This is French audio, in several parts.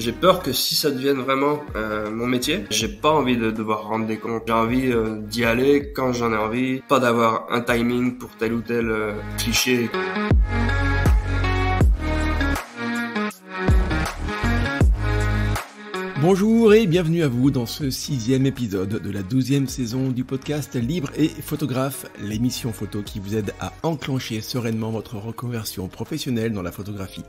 J'ai peur que si ça devienne vraiment euh, mon métier, j'ai pas envie de devoir rendre des comptes. J'ai envie euh, d'y aller quand j'en ai envie, pas d'avoir un timing pour tel ou tel euh, cliché. Bonjour et bienvenue à vous dans ce sixième épisode de la douzième saison du podcast Libre et Photographe, l'émission photo qui vous aide à enclencher sereinement votre reconversion professionnelle dans la photographie.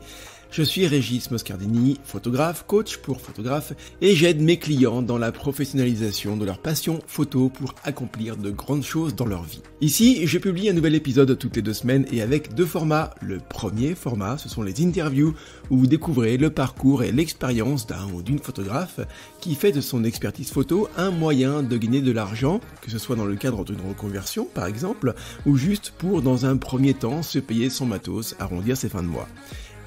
Je suis Régis Moscardini, photographe, coach pour photographes, et j'aide mes clients dans la professionnalisation de leur passion photo pour accomplir de grandes choses dans leur vie. Ici, je publie un nouvel épisode toutes les deux semaines et avec deux formats. Le premier format, ce sont les interviews où vous découvrez le parcours et l'expérience d'un ou d'une photographe qui fait de son expertise photo un moyen de gagner de l'argent, que ce soit dans le cadre d'une reconversion par exemple, ou juste pour dans un premier temps se payer son matos, arrondir ses fins de mois.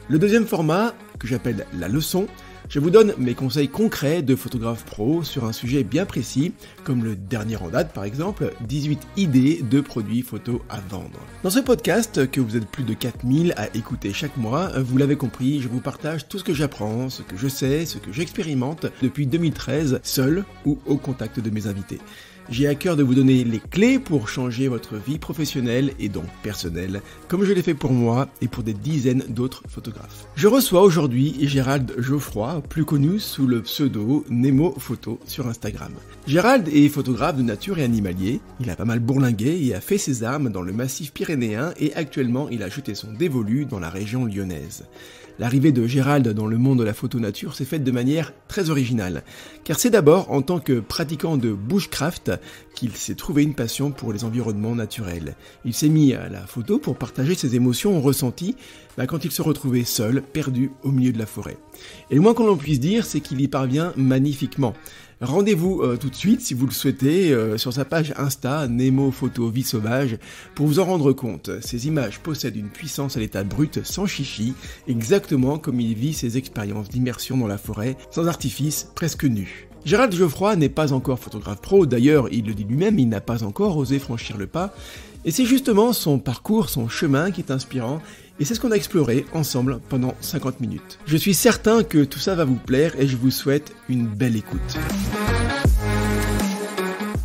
Le deuxième format, que j'appelle la leçon, je vous donne mes conseils concrets de photographe pro sur un sujet bien précis, comme le dernier en date par exemple, 18 idées de produits photo à vendre. Dans ce podcast, que vous êtes plus de 4000 à écouter chaque mois, vous l'avez compris, je vous partage tout ce que j'apprends, ce que je sais, ce que j'expérimente depuis 2013, seul ou au contact de mes invités. J'ai à cœur de vous donner les clés pour changer votre vie professionnelle et donc personnelle, comme je l'ai fait pour moi et pour des dizaines d'autres photographes. Je reçois aujourd'hui Gérald Geoffroy, plus connu sous le pseudo Nemo Photo sur Instagram. Gérald est photographe de nature et animalier. Il a pas mal bourlingué et a fait ses armes dans le massif pyrénéen et actuellement il a jeté son dévolu dans la région lyonnaise. L'arrivée de Gérald dans le monde de la photo nature s'est faite de manière très originale, car c'est d'abord en tant que pratiquant de bushcraft qu'il s'est trouvé une passion pour les environnements naturels. Il s'est mis à la photo pour partager ses émotions ressenties bah, quand il se retrouvait seul, perdu au milieu de la forêt. Et le moins qu'on puisse dire, c'est qu'il y parvient magnifiquement. Rendez-vous euh, tout de suite, si vous le souhaitez, euh, sur sa page Insta Nemo Photo Vie Sauvage pour vous en rendre compte. Ces images possèdent une puissance à l'état brut sans chichi, exactement comme il vit ses expériences d'immersion dans la forêt, sans artifice, presque nu. Gérald Geoffroy n'est pas encore photographe pro, d'ailleurs il le dit lui-même, il n'a pas encore osé franchir le pas, et c'est justement son parcours, son chemin qui est inspirant et c'est ce qu'on a exploré ensemble pendant 50 minutes. Je suis certain que tout ça va vous plaire et je vous souhaite une belle écoute.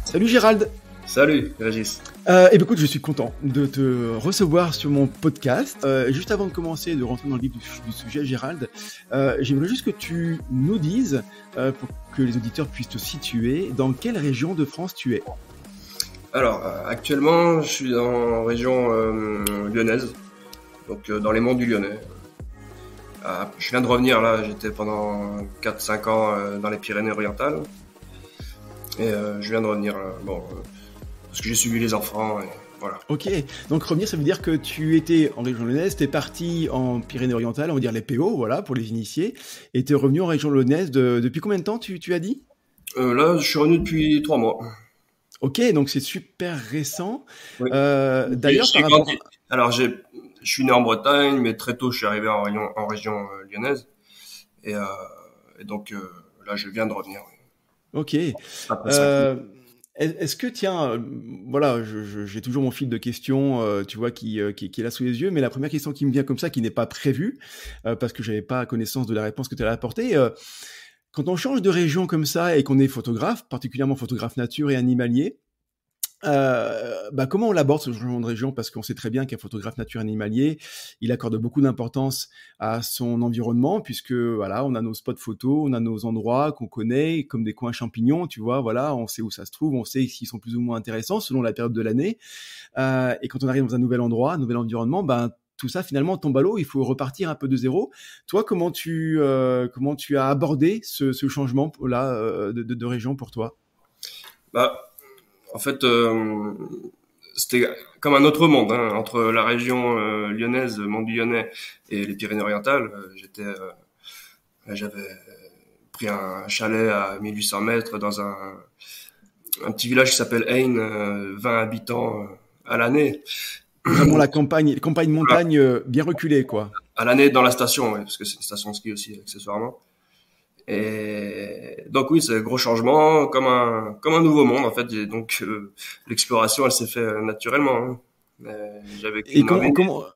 Salut Gérald Salut Régis et euh, eh ben, écoute, je suis content de te recevoir sur mon podcast. Euh, juste avant de commencer de rentrer dans le vif du, sujet, Gérald, euh, j'aimerais juste que tu nous dises, pour que les auditeurs puissent te situer, dans quelle région de France tu es Alors, actuellement, je suis en région lyonnaise, donc euh, dans les monts du Lyonnais. Ah, je viens de revenir là, j'étais pendant 4-5 ans euh, dans les Pyrénées-Orientales. Et euh, je viens de revenir, bon, parce que j'ai suivi les enfants. Et... Voilà. Ok, donc revenir, ça veut dire que tu étais en région lyonnaise, es parti en Pyrénées-Orientales, on va dire les PO, voilà, pour les initiés, et es revenu en région lyonnaise depuis combien de temps, tu, tu as dit Là, je suis revenu depuis 3 mois. Ok, donc c'est super récent. D'ailleurs, par rapport... Alors, j'ai je suis né en Bretagne, mais très tôt, je suis arrivé en, région, en région euh, lyonnaise. Et, euh, donc, euh, là, je viens de revenir. Ok. Est-ce que, tiens, voilà, j'ai toujours mon fil de questions, tu vois, qui, qui, est là sous les yeux, mais la première question qui me vient comme ça, qui n'est pas prévue, parce que je n'avais pas connaissance de la réponse que tu allais apporter, quand on change de région comme ça et qu'on est photographe, particulièrement photographe nature et animalier, euh, bah comment on l'aborde ce changement de région Parce qu'on sait très bien qu'un photographe nature animalier, il accorde beaucoup d'importance à son environnement, puisque voilà, on a nos spots photos, on a nos endroits qu'on connaît, comme des coins champignons, tu vois, voilà, on sait où ça se trouve, on sait s'ils sont plus ou moins intéressants selon la période de l'année. Euh, et quand on arrive dans un nouvel endroit, un nouvel environnement, ben tout ça finalement tombe à l'eau, il faut repartir un peu de zéro. Toi, comment tu euh, comment tu as abordé ce, ce changement là euh, de, de, de région pour toi Bah en fait, euh, c'était comme un autre monde hein, entre la région euh, lyonnaise, monde lyonnais et les Pyrénées-Orientales. Euh, j'étais, j'avais pris un chalet à 1800 mètres dans un, petit village qui s'appelle Ain, 20 habitants à l'année. Vraiment la campagne, campagne montagne bien reculée, quoi. À l'année dans la station, parce que c'est une station de ski aussi, accessoirement. Et donc oui, c'est un gros changement, comme un comme un nouveau monde en fait. donc euh, l'exploration, elle s'est fait naturellement. Hein. Euh, et comment,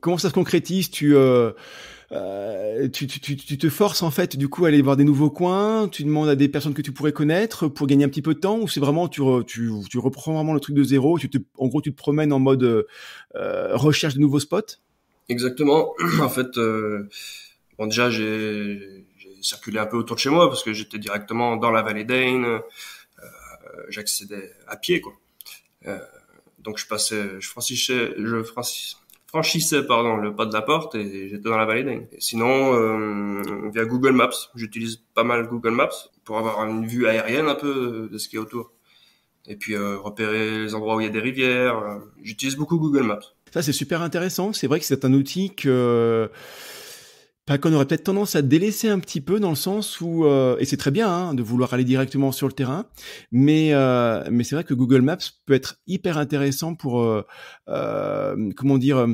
comment, ça se concrétise tu, euh, euh, tu, tu, tu, tu, te forces en fait du coup à aller voir des nouveaux coins, tu demandes à des personnes que tu pourrais connaître pour gagner un petit peu de temps ou c'est vraiment tu, tu, tu reprends vraiment le truc de zéro, tu te, en gros tu te promènes en mode euh, recherche de nouveaux spots Exactement, en fait, déjà j'ai circuler un peu autour de chez moi parce que j'étais directement dans la vallée d'Ain. Euh, j'accédais à pied, quoi. Euh, donc je passais, je franchissais, je franchissais, pardon le pas de la porte et j'étais dans la vallée d'Ain. Sinon, euh, via Google Maps, j'utilise pas mal Google Maps pour avoir une vue aérienne un peu de ce qui est autour. Et puis repérer les endroits où il y a des rivières. J'utilise beaucoup Google Maps. Ça c'est super intéressant. C'est vrai que c'est un outil que pas qu'on aurait peut-être tendance à délaisser un petit peu dans le sens où, euh, et c'est très bien hein, de vouloir aller directement sur le terrain, mais euh, mais c'est vrai que Google Maps peut être hyper intéressant pour euh, comment dire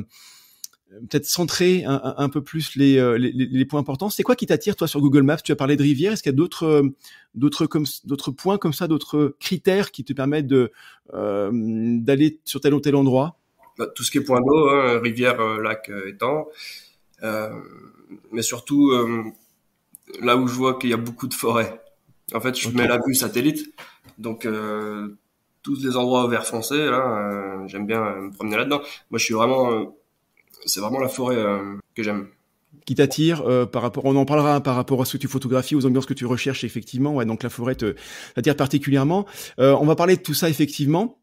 peut-être centrer un, peu plus les, les, points importants. C'est quoi qui t'attire toi sur Google Maps Tu as parlé de rivière. Est-ce qu'il y a d'autres d'autres comme d'autres points comme ça, d'autres critères qui te permettent de d'aller sur tel ou tel endroit bah, Tout ce qui est point d'eau, hein, rivière, lac, étang. Euh, mais surtout, euh, là où je vois qu'il y a beaucoup de forêts. En fait, je mets la vue satellite, donc euh, tous les endroits verts foncé, là, j'aime bien me promener là-dedans. Moi, je suis vraiment, c'est vraiment la forêt que j'aime qui t'attire par rapport, on en parlera hein, par rapport à ce que tu photographies, aux ambiances que tu recherches effectivement. Ouais, donc la forêt t'attire particulièrement. Euh, on va parler de tout ça effectivement.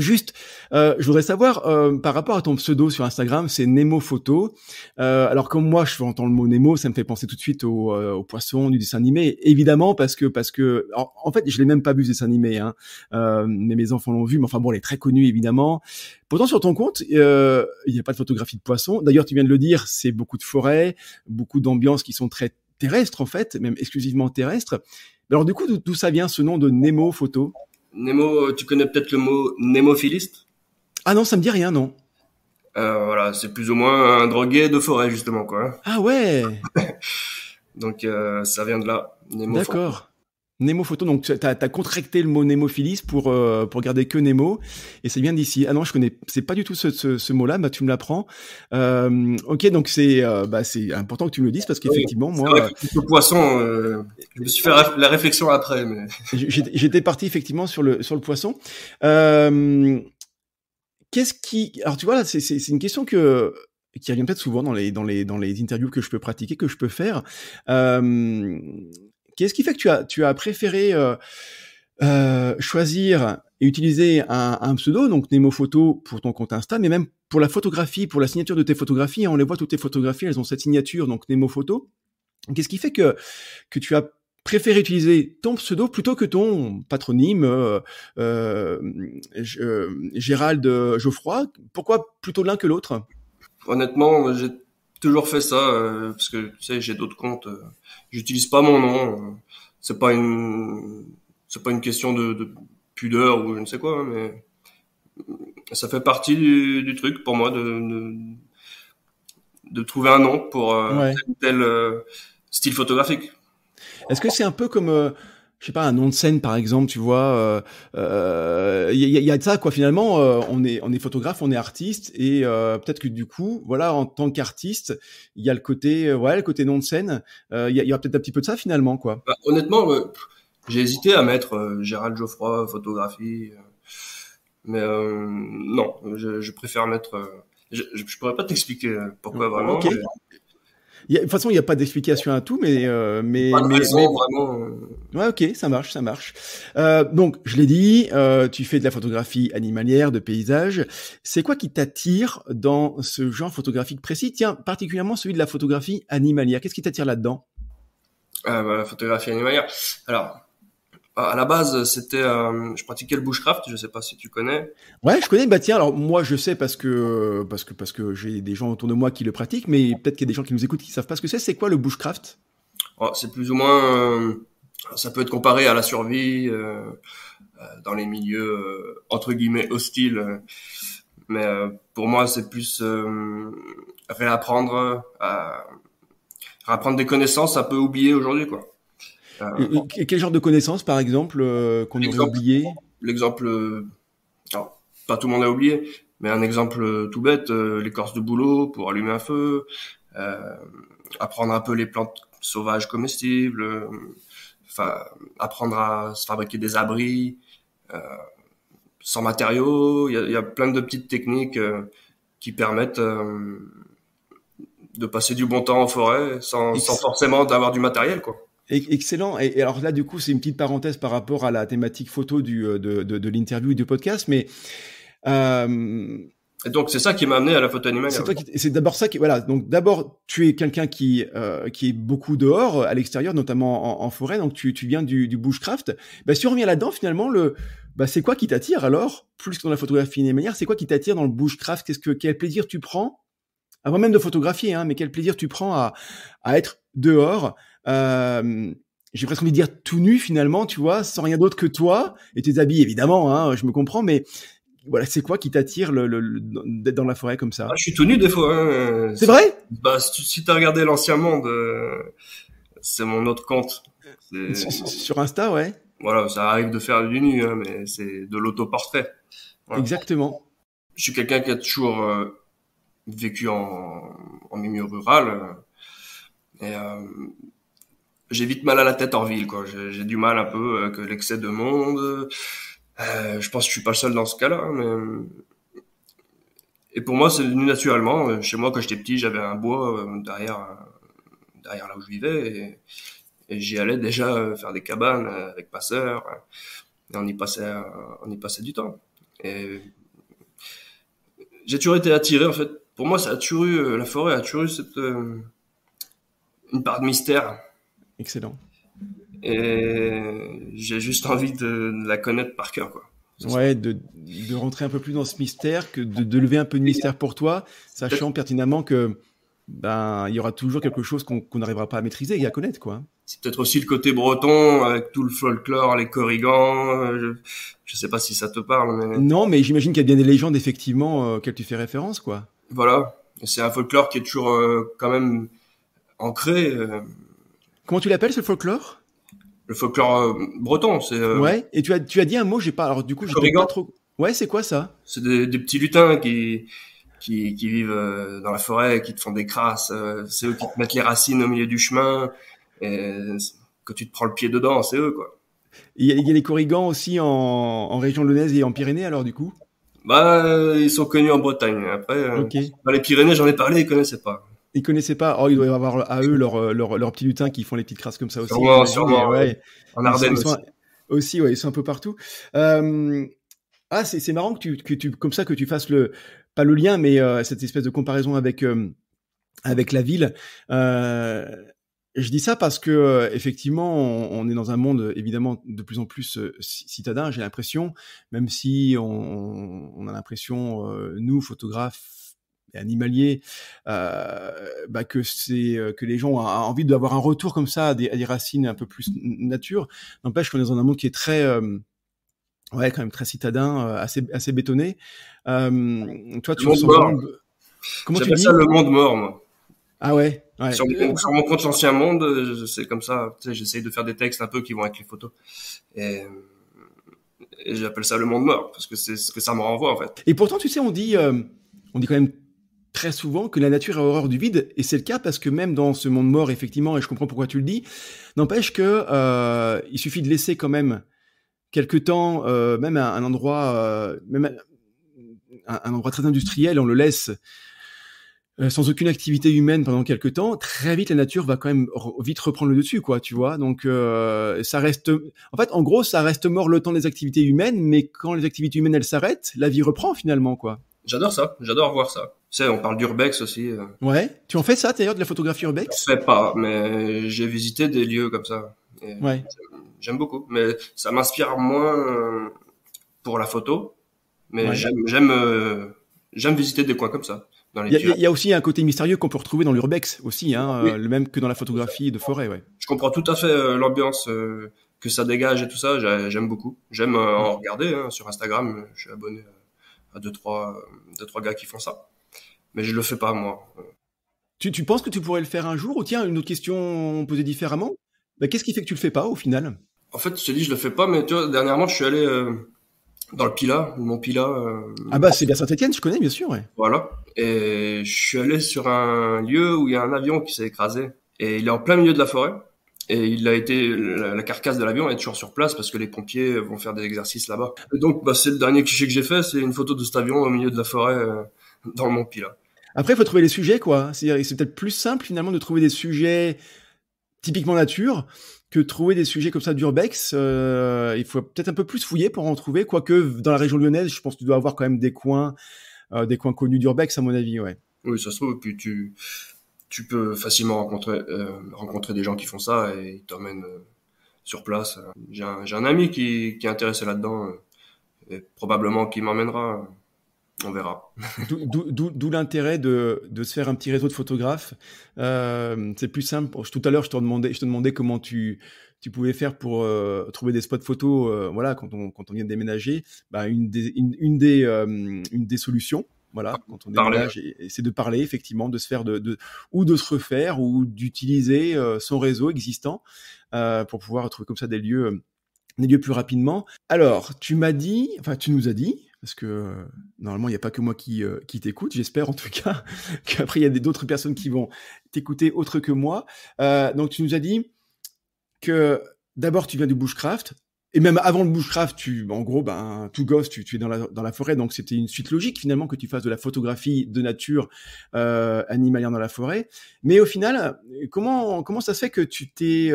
Juste, euh, je voudrais savoir euh, par rapport à ton pseudo sur Instagram, c'est Nemo Photo. Euh, alors comme moi, je entendre le mot Nemo, ça me fait penser tout de suite au, au poisson du dessin animé, évidemment parce que parce que en, fait, je l'ai même pas vu ce dessin animé, hein, mais mes enfants l'ont vu. Mais enfin bon, il est très connu, évidemment. Pourtant sur ton compte, il n'y a pas de photographie de poisson. D'ailleurs, tu viens de le dire, c'est beaucoup de forêts, beaucoup d'ambiances qui sont très terrestres en fait, même exclusivement terrestres. Alors du coup, d'où ça vient ce nom de Nemo Photo Nemo, tu connais peut-être le mot némophiliste Ah non, ça me dit rien, non. Euh, voilà, c'est plus ou moins un drogué de forêt justement quoi. Hein. Ah ouais. Donc euh, ça vient de là. D'accord némophoto, donc tu as, contracté le mot némophilis pour euh, pour garder que némo et c'est bien d'ici. Ah non, je connais, c'est pas du tout ce, ce, mot-là, bah tu me l'apprends. Euh, ok, donc c'est euh, bah, c'est important que tu me le dises parce qu'effectivement moi, euh, le poisson, je me suis fait la réflexion après, j'étais parti effectivement sur le sur le poisson. Qu'est-ce qui, alors tu vois là, c'est une question que qui revient peut-être souvent dans les dans les dans les interviews que je peux pratiquer, que je peux faire. Euh, Qu'est-ce qui fait que tu as, tu as préféré euh, euh, choisir et utiliser un, un pseudo, donc Nemo Photo pour ton compte Insta, mais même pour la photographie, pour la signature de tes photographies, on les voit toutes tes photographies, elles ont cette signature, donc Nemo Photo. Qu'est-ce qui fait que, que tu as préféré utiliser ton pseudo plutôt que ton patronyme euh, euh, euh Gérald Geoffroy Pourquoi plutôt l'un que l'autre Honnêtement, j'ai toujours fait ça euh, parce que tu sais j'ai d'autres comptes euh, j'utilise pas mon nom euh, c'est pas une c'est pas une question de, pudeur ou je ne sais quoi hein, mais ça fait partie du, truc pour moi de, de, trouver un nom pour tel style photographique est-ce que c'est un peu comme je sais pas un nom de scène par exemple tu vois il euh, euh, y, a de ça quoi finalement euh, on est on est photographe on est artiste et peut-être que du coup voilà en tant qu'artiste il y a le côté ouais le côté nom de scène il y, aura peut-être un petit peu de ça finalement quoi bah, honnêtement j'ai hésité à mettre Gérald Geoffroy photographie mais non je, préfère mettre je, ne pourrais pas t'expliquer pourquoi vraiment de toute façon, il n'y a pas d'explication à tout, mais euh, mais, vraiment. Euh. Ouais, ok, ça marche, ça marche. Euh, donc, je l'ai dit, euh, tu fais de la photographie animalière, de paysage. C'est quoi qui t'attire dans ce genre photographique précis Tiens, particulièrement celui de la photographie animalière. Qu'est-ce qui t'attire là-dedans euh, bah, La photographie animalière. Alors, à la base, c'était, euh, je pratiquais le bushcraft. Je sais pas si tu connais. Ouais, je connais. Bah tiens, alors moi, je sais parce que euh, parce que parce que j'ai des gens autour de moi qui le pratiquent, mais peut-être qu'il y a des gens qui nous écoutent qui savent pas ce que c'est. C'est quoi le bushcraft oh, C'est plus ou moins, euh, ça peut être comparé à la survie euh, dans les milieux entre guillemets hostiles. Mais pour moi, c'est plus réapprendre, à, réapprendre des connaissances un peu oubliées aujourd'hui, quoi. Euh, et quel genre de connaissances, par exemple, euh, qu'on a oublié L'exemple, euh, pas tout le monde a oublié, mais un exemple tout bête, l'écorce de boulot pour allumer un feu, apprendre un peu les plantes sauvages comestibles, enfin, apprendre à se fabriquer des abris sans matériaux. Il y a, y a, plein de petites techniques qui permettent de passer du bon temps en forêt sans, sans forcément d'avoir du matériel, quoi. Excellent. Et, alors là, du coup, c'est une petite parenthèse par rapport à la thématique photo du, euh, de, de, l'interview et du podcast, mais. Euh, donc c'est ça qui m'a amené à la photo animale. C'est d'abord ça qui voilà. Donc d'abord tu es quelqu'un qui euh, qui est beaucoup dehors, à l'extérieur, notamment en, forêt. Donc tu, tu viens du, du bushcraft. Bah, si on revient là-dedans, finalement le bah, c'est quoi qui t'attire alors plus que dans la photographie manière C'est quoi qui t'attire dans le bushcraft Qu'est-ce que quel plaisir tu prends avant même de photographier, hein, mais quel plaisir tu prends à à être dehors euh, j'ai presque envie de dire tout nu finalement, tu vois, sans rien d'autre que toi et tes habits évidemment, hein, je me comprends, mais voilà, c'est quoi qui t'attire le, d'être dans la forêt comme ça ah, Je suis tout nu des fois. C'est vrai Bah si t'as regardé l'ancien monde, euh, c'est mon autre compte. Sur, Insta, ouais. Voilà, ça arrive de faire du nu, hein, mais c'est de l'autoportrait. Exactement. Je suis quelqu'un qui a toujours euh, vécu en, milieu rural. et j'ai vite mal à la tête en ville, quoi. J'ai du mal un peu euh, avec l'excès de monde. Euh, je pense que je suis pas seul dans ce cas-là, hein, euh, Et pour moi, c'est venu naturellement. Chez moi, quand j'étais petit, j'avais un bois derrière, derrière là où je vivais, et, j'y allais déjà faire des cabanes avec ma Et on y passait, on y passait du temps. Et j'ai toujours été attiré, en fait. Pour moi, ça a la forêt a toujours eu cette, une part de mystère. Excellent. Et j'ai juste envie de la connaître par cœur, quoi. Ouais, de, rentrer un peu plus dans ce mystère, que de, lever un peu de mystère pour toi, sachant pertinemment que ben il y aura toujours quelque chose qu'on n'arrivera pas à maîtriser et à connaître, quoi. C'est peut-être aussi le côté breton avec tout le folklore, les corrigans. Euh, je, sais pas si ça te parle, non, mais j'imagine qu'il y a bien des légendes effectivement euh, auxquelles tu fais référence, quoi. Voilà, c'est un folklore qui est toujours euh, quand même ancré. Comment tu l'appelles ce folklore Le folklore euh, breton, c'est. Euh, ouais. Et tu as tu as dit un mot, j'ai pas. Alors du coup, je pas trop. Ouais, c'est quoi ça C'est des, petits lutins qui, qui vivent euh, dans la forêt, qui te font des crasses. C'est eux qui te mettent les racines au milieu du chemin. Et quand tu te prends le pied dedans, c'est eux quoi. Il y, a, les corrigans aussi en, région lyonnaise et en Pyrénées alors du coup bah, ils sont connus en Bretagne. Après, les Pyrénées, j'en ai parlé, ils connaissaient pas ils connaissaient pas. Oh, ils doivent avoir à eux leur, petits euh, leur qui font les petites crasses comme ça aussi. En Ardennes aussi. aussi. ouais, ils sont un peu partout. Euh, ah, c'est marrant que tu, que tu, comme ça, que tu fasses le, pas le lien, mais euh, cette espèce de comparaison avec, avec la ville. je dis ça parce que effectivement, on, est dans un monde évidemment de plus en plus citadin. J'ai l'impression, même si on, on a l'impression, nous photographes animalier, euh, bah que c'est euh, que les gens ont envie d'avoir un retour comme ça à des, racines un peu plus nature. N'empêche qu'on est dans un monde qui est très euh, ouais quand même très citadin, assez assez bétonné. toi, tu mort. monde comment tu dis ça le monde mort, moi. Ah ouais, ouais. Sur, mon, compte l'ancien monde, c'est comme ça. Tu sais, j'essaye de faire des textes un peu qui vont avec les photos. Et, j'appelle ça le monde mort parce que c'est ce que ça me renvoie en fait. Et pourtant, tu sais, on dit, on dit quand même très souvent que la nature a horreur du vide, et c'est le cas parce que même dans ce monde mort, effectivement, et je comprends pourquoi tu le dis, n'empêche que euh, il suffit de laisser quand même quelques temps, euh, même un, un endroit, euh, même un, endroit très industriel, on le laisse sans aucune activité humaine pendant quelques temps, très vite la nature va quand même vite reprendre le dessus, quoi, tu vois. Donc ça reste, en fait, en gros, ça reste mort le temps des activités humaines, mais quand les activités humaines elles s'arrêtent, la vie reprend finalement, quoi. J'adore ça, j'adore voir ça on parle d'urbex aussi. Euh. Ouais. Tu en fais ça d'ailleurs de la photographie urbex Je fais pas, mais j'ai visité des lieux comme ça. J'aime beaucoup, mais ça m'inspire moins euh, pour la photo, mais j'aime euh, j'aime visiter des coins comme ça. Il y, a aussi un côté mystérieux qu'on peut retrouver dans l'urbex aussi, hein, le même que dans la photographie de forêt. Je comprends tout à fait l'ambiance que ça dégage et tout ça. J'aime beaucoup. J'aime en regarder hein, sur Instagram. Je suis abonné à deux trois deux trois gars qui font ça mais je le fais pas moi. Tu, tu penses que tu pourrais le faire un jour Ou tiens, une autre question posée différemment bah, Qu'est-ce qui fait que tu le fais pas au final En fait, je te dis, je le fais pas, mais tu vois, dernièrement, je suis allé euh, dans le Pila, mon Pila. Euh, ah bah, c'est bien Saint-Etienne, je connais, bien sûr. Ouais. Voilà. Et je suis allé sur un lieu où il y a un avion qui s'est écrasé. Et il est en plein milieu de la forêt. Et il a été la, carcasse de l'avion est toujours sur place parce que les pompiers vont faire des exercices là-bas. donc, bah, c'est le dernier cliché que j'ai fait, c'est une photo de cet avion au milieu de la forêt euh, dans mon Pila. Après, il faut trouver les sujets, quoi. C'est-à-dire, c'est peut-être plus simple finalement de trouver des sujets typiquement nature que trouver des sujets comme ça d'urbex. Euh, il faut peut-être un peu plus fouiller pour en trouver, quoique dans la région lyonnaise, je pense que tu dois avoir quand même des coins, euh, des coins connus d'urbex à mon avis, ouais. Oui, ça se trouve, puis tu, tu peux facilement rencontrer, euh, rencontrer des gens qui font ça et ils t'emmènent euh, sur place. J'ai un, un, ami qui, qui est intéressé là-dedans, euh, et probablement qui m'emmènera on verra. D'où l'intérêt de, se faire un petit réseau de photographes. Euh, c'est plus simple. Tout à l'heure, je, te demandais, comment tu, pouvais faire pour euh, trouver des spots photos euh, voilà, quand, on, vient de déménager. Bah, une, des, solutions, voilà, ah, quand on déménage, c'est de parler effectivement, de se faire de, ou de se refaire ou d'utiliser son réseau existant pour pouvoir trouver comme ça des lieux, des lieux plus rapidement. Alors, tu m'as dit, enfin, tu nous as dit parce que euh, normalement, il n'y a pas que moi euh, qui, t'écoute. J'espère en tout cas qu'après, il y a d'autres personnes qui vont t'écouter autre que moi. Euh, donc, tu nous as dit que d'abord, tu viens du bushcraft. Et même avant le bushcraft, tu, en gros, ben, tout gosse, tu, es dans la, forêt. Donc, c'était une suite logique, finalement, que tu fasses de la photographie de nature animalière dans la forêt. Mais au final, comment, ça se fait que tu t'es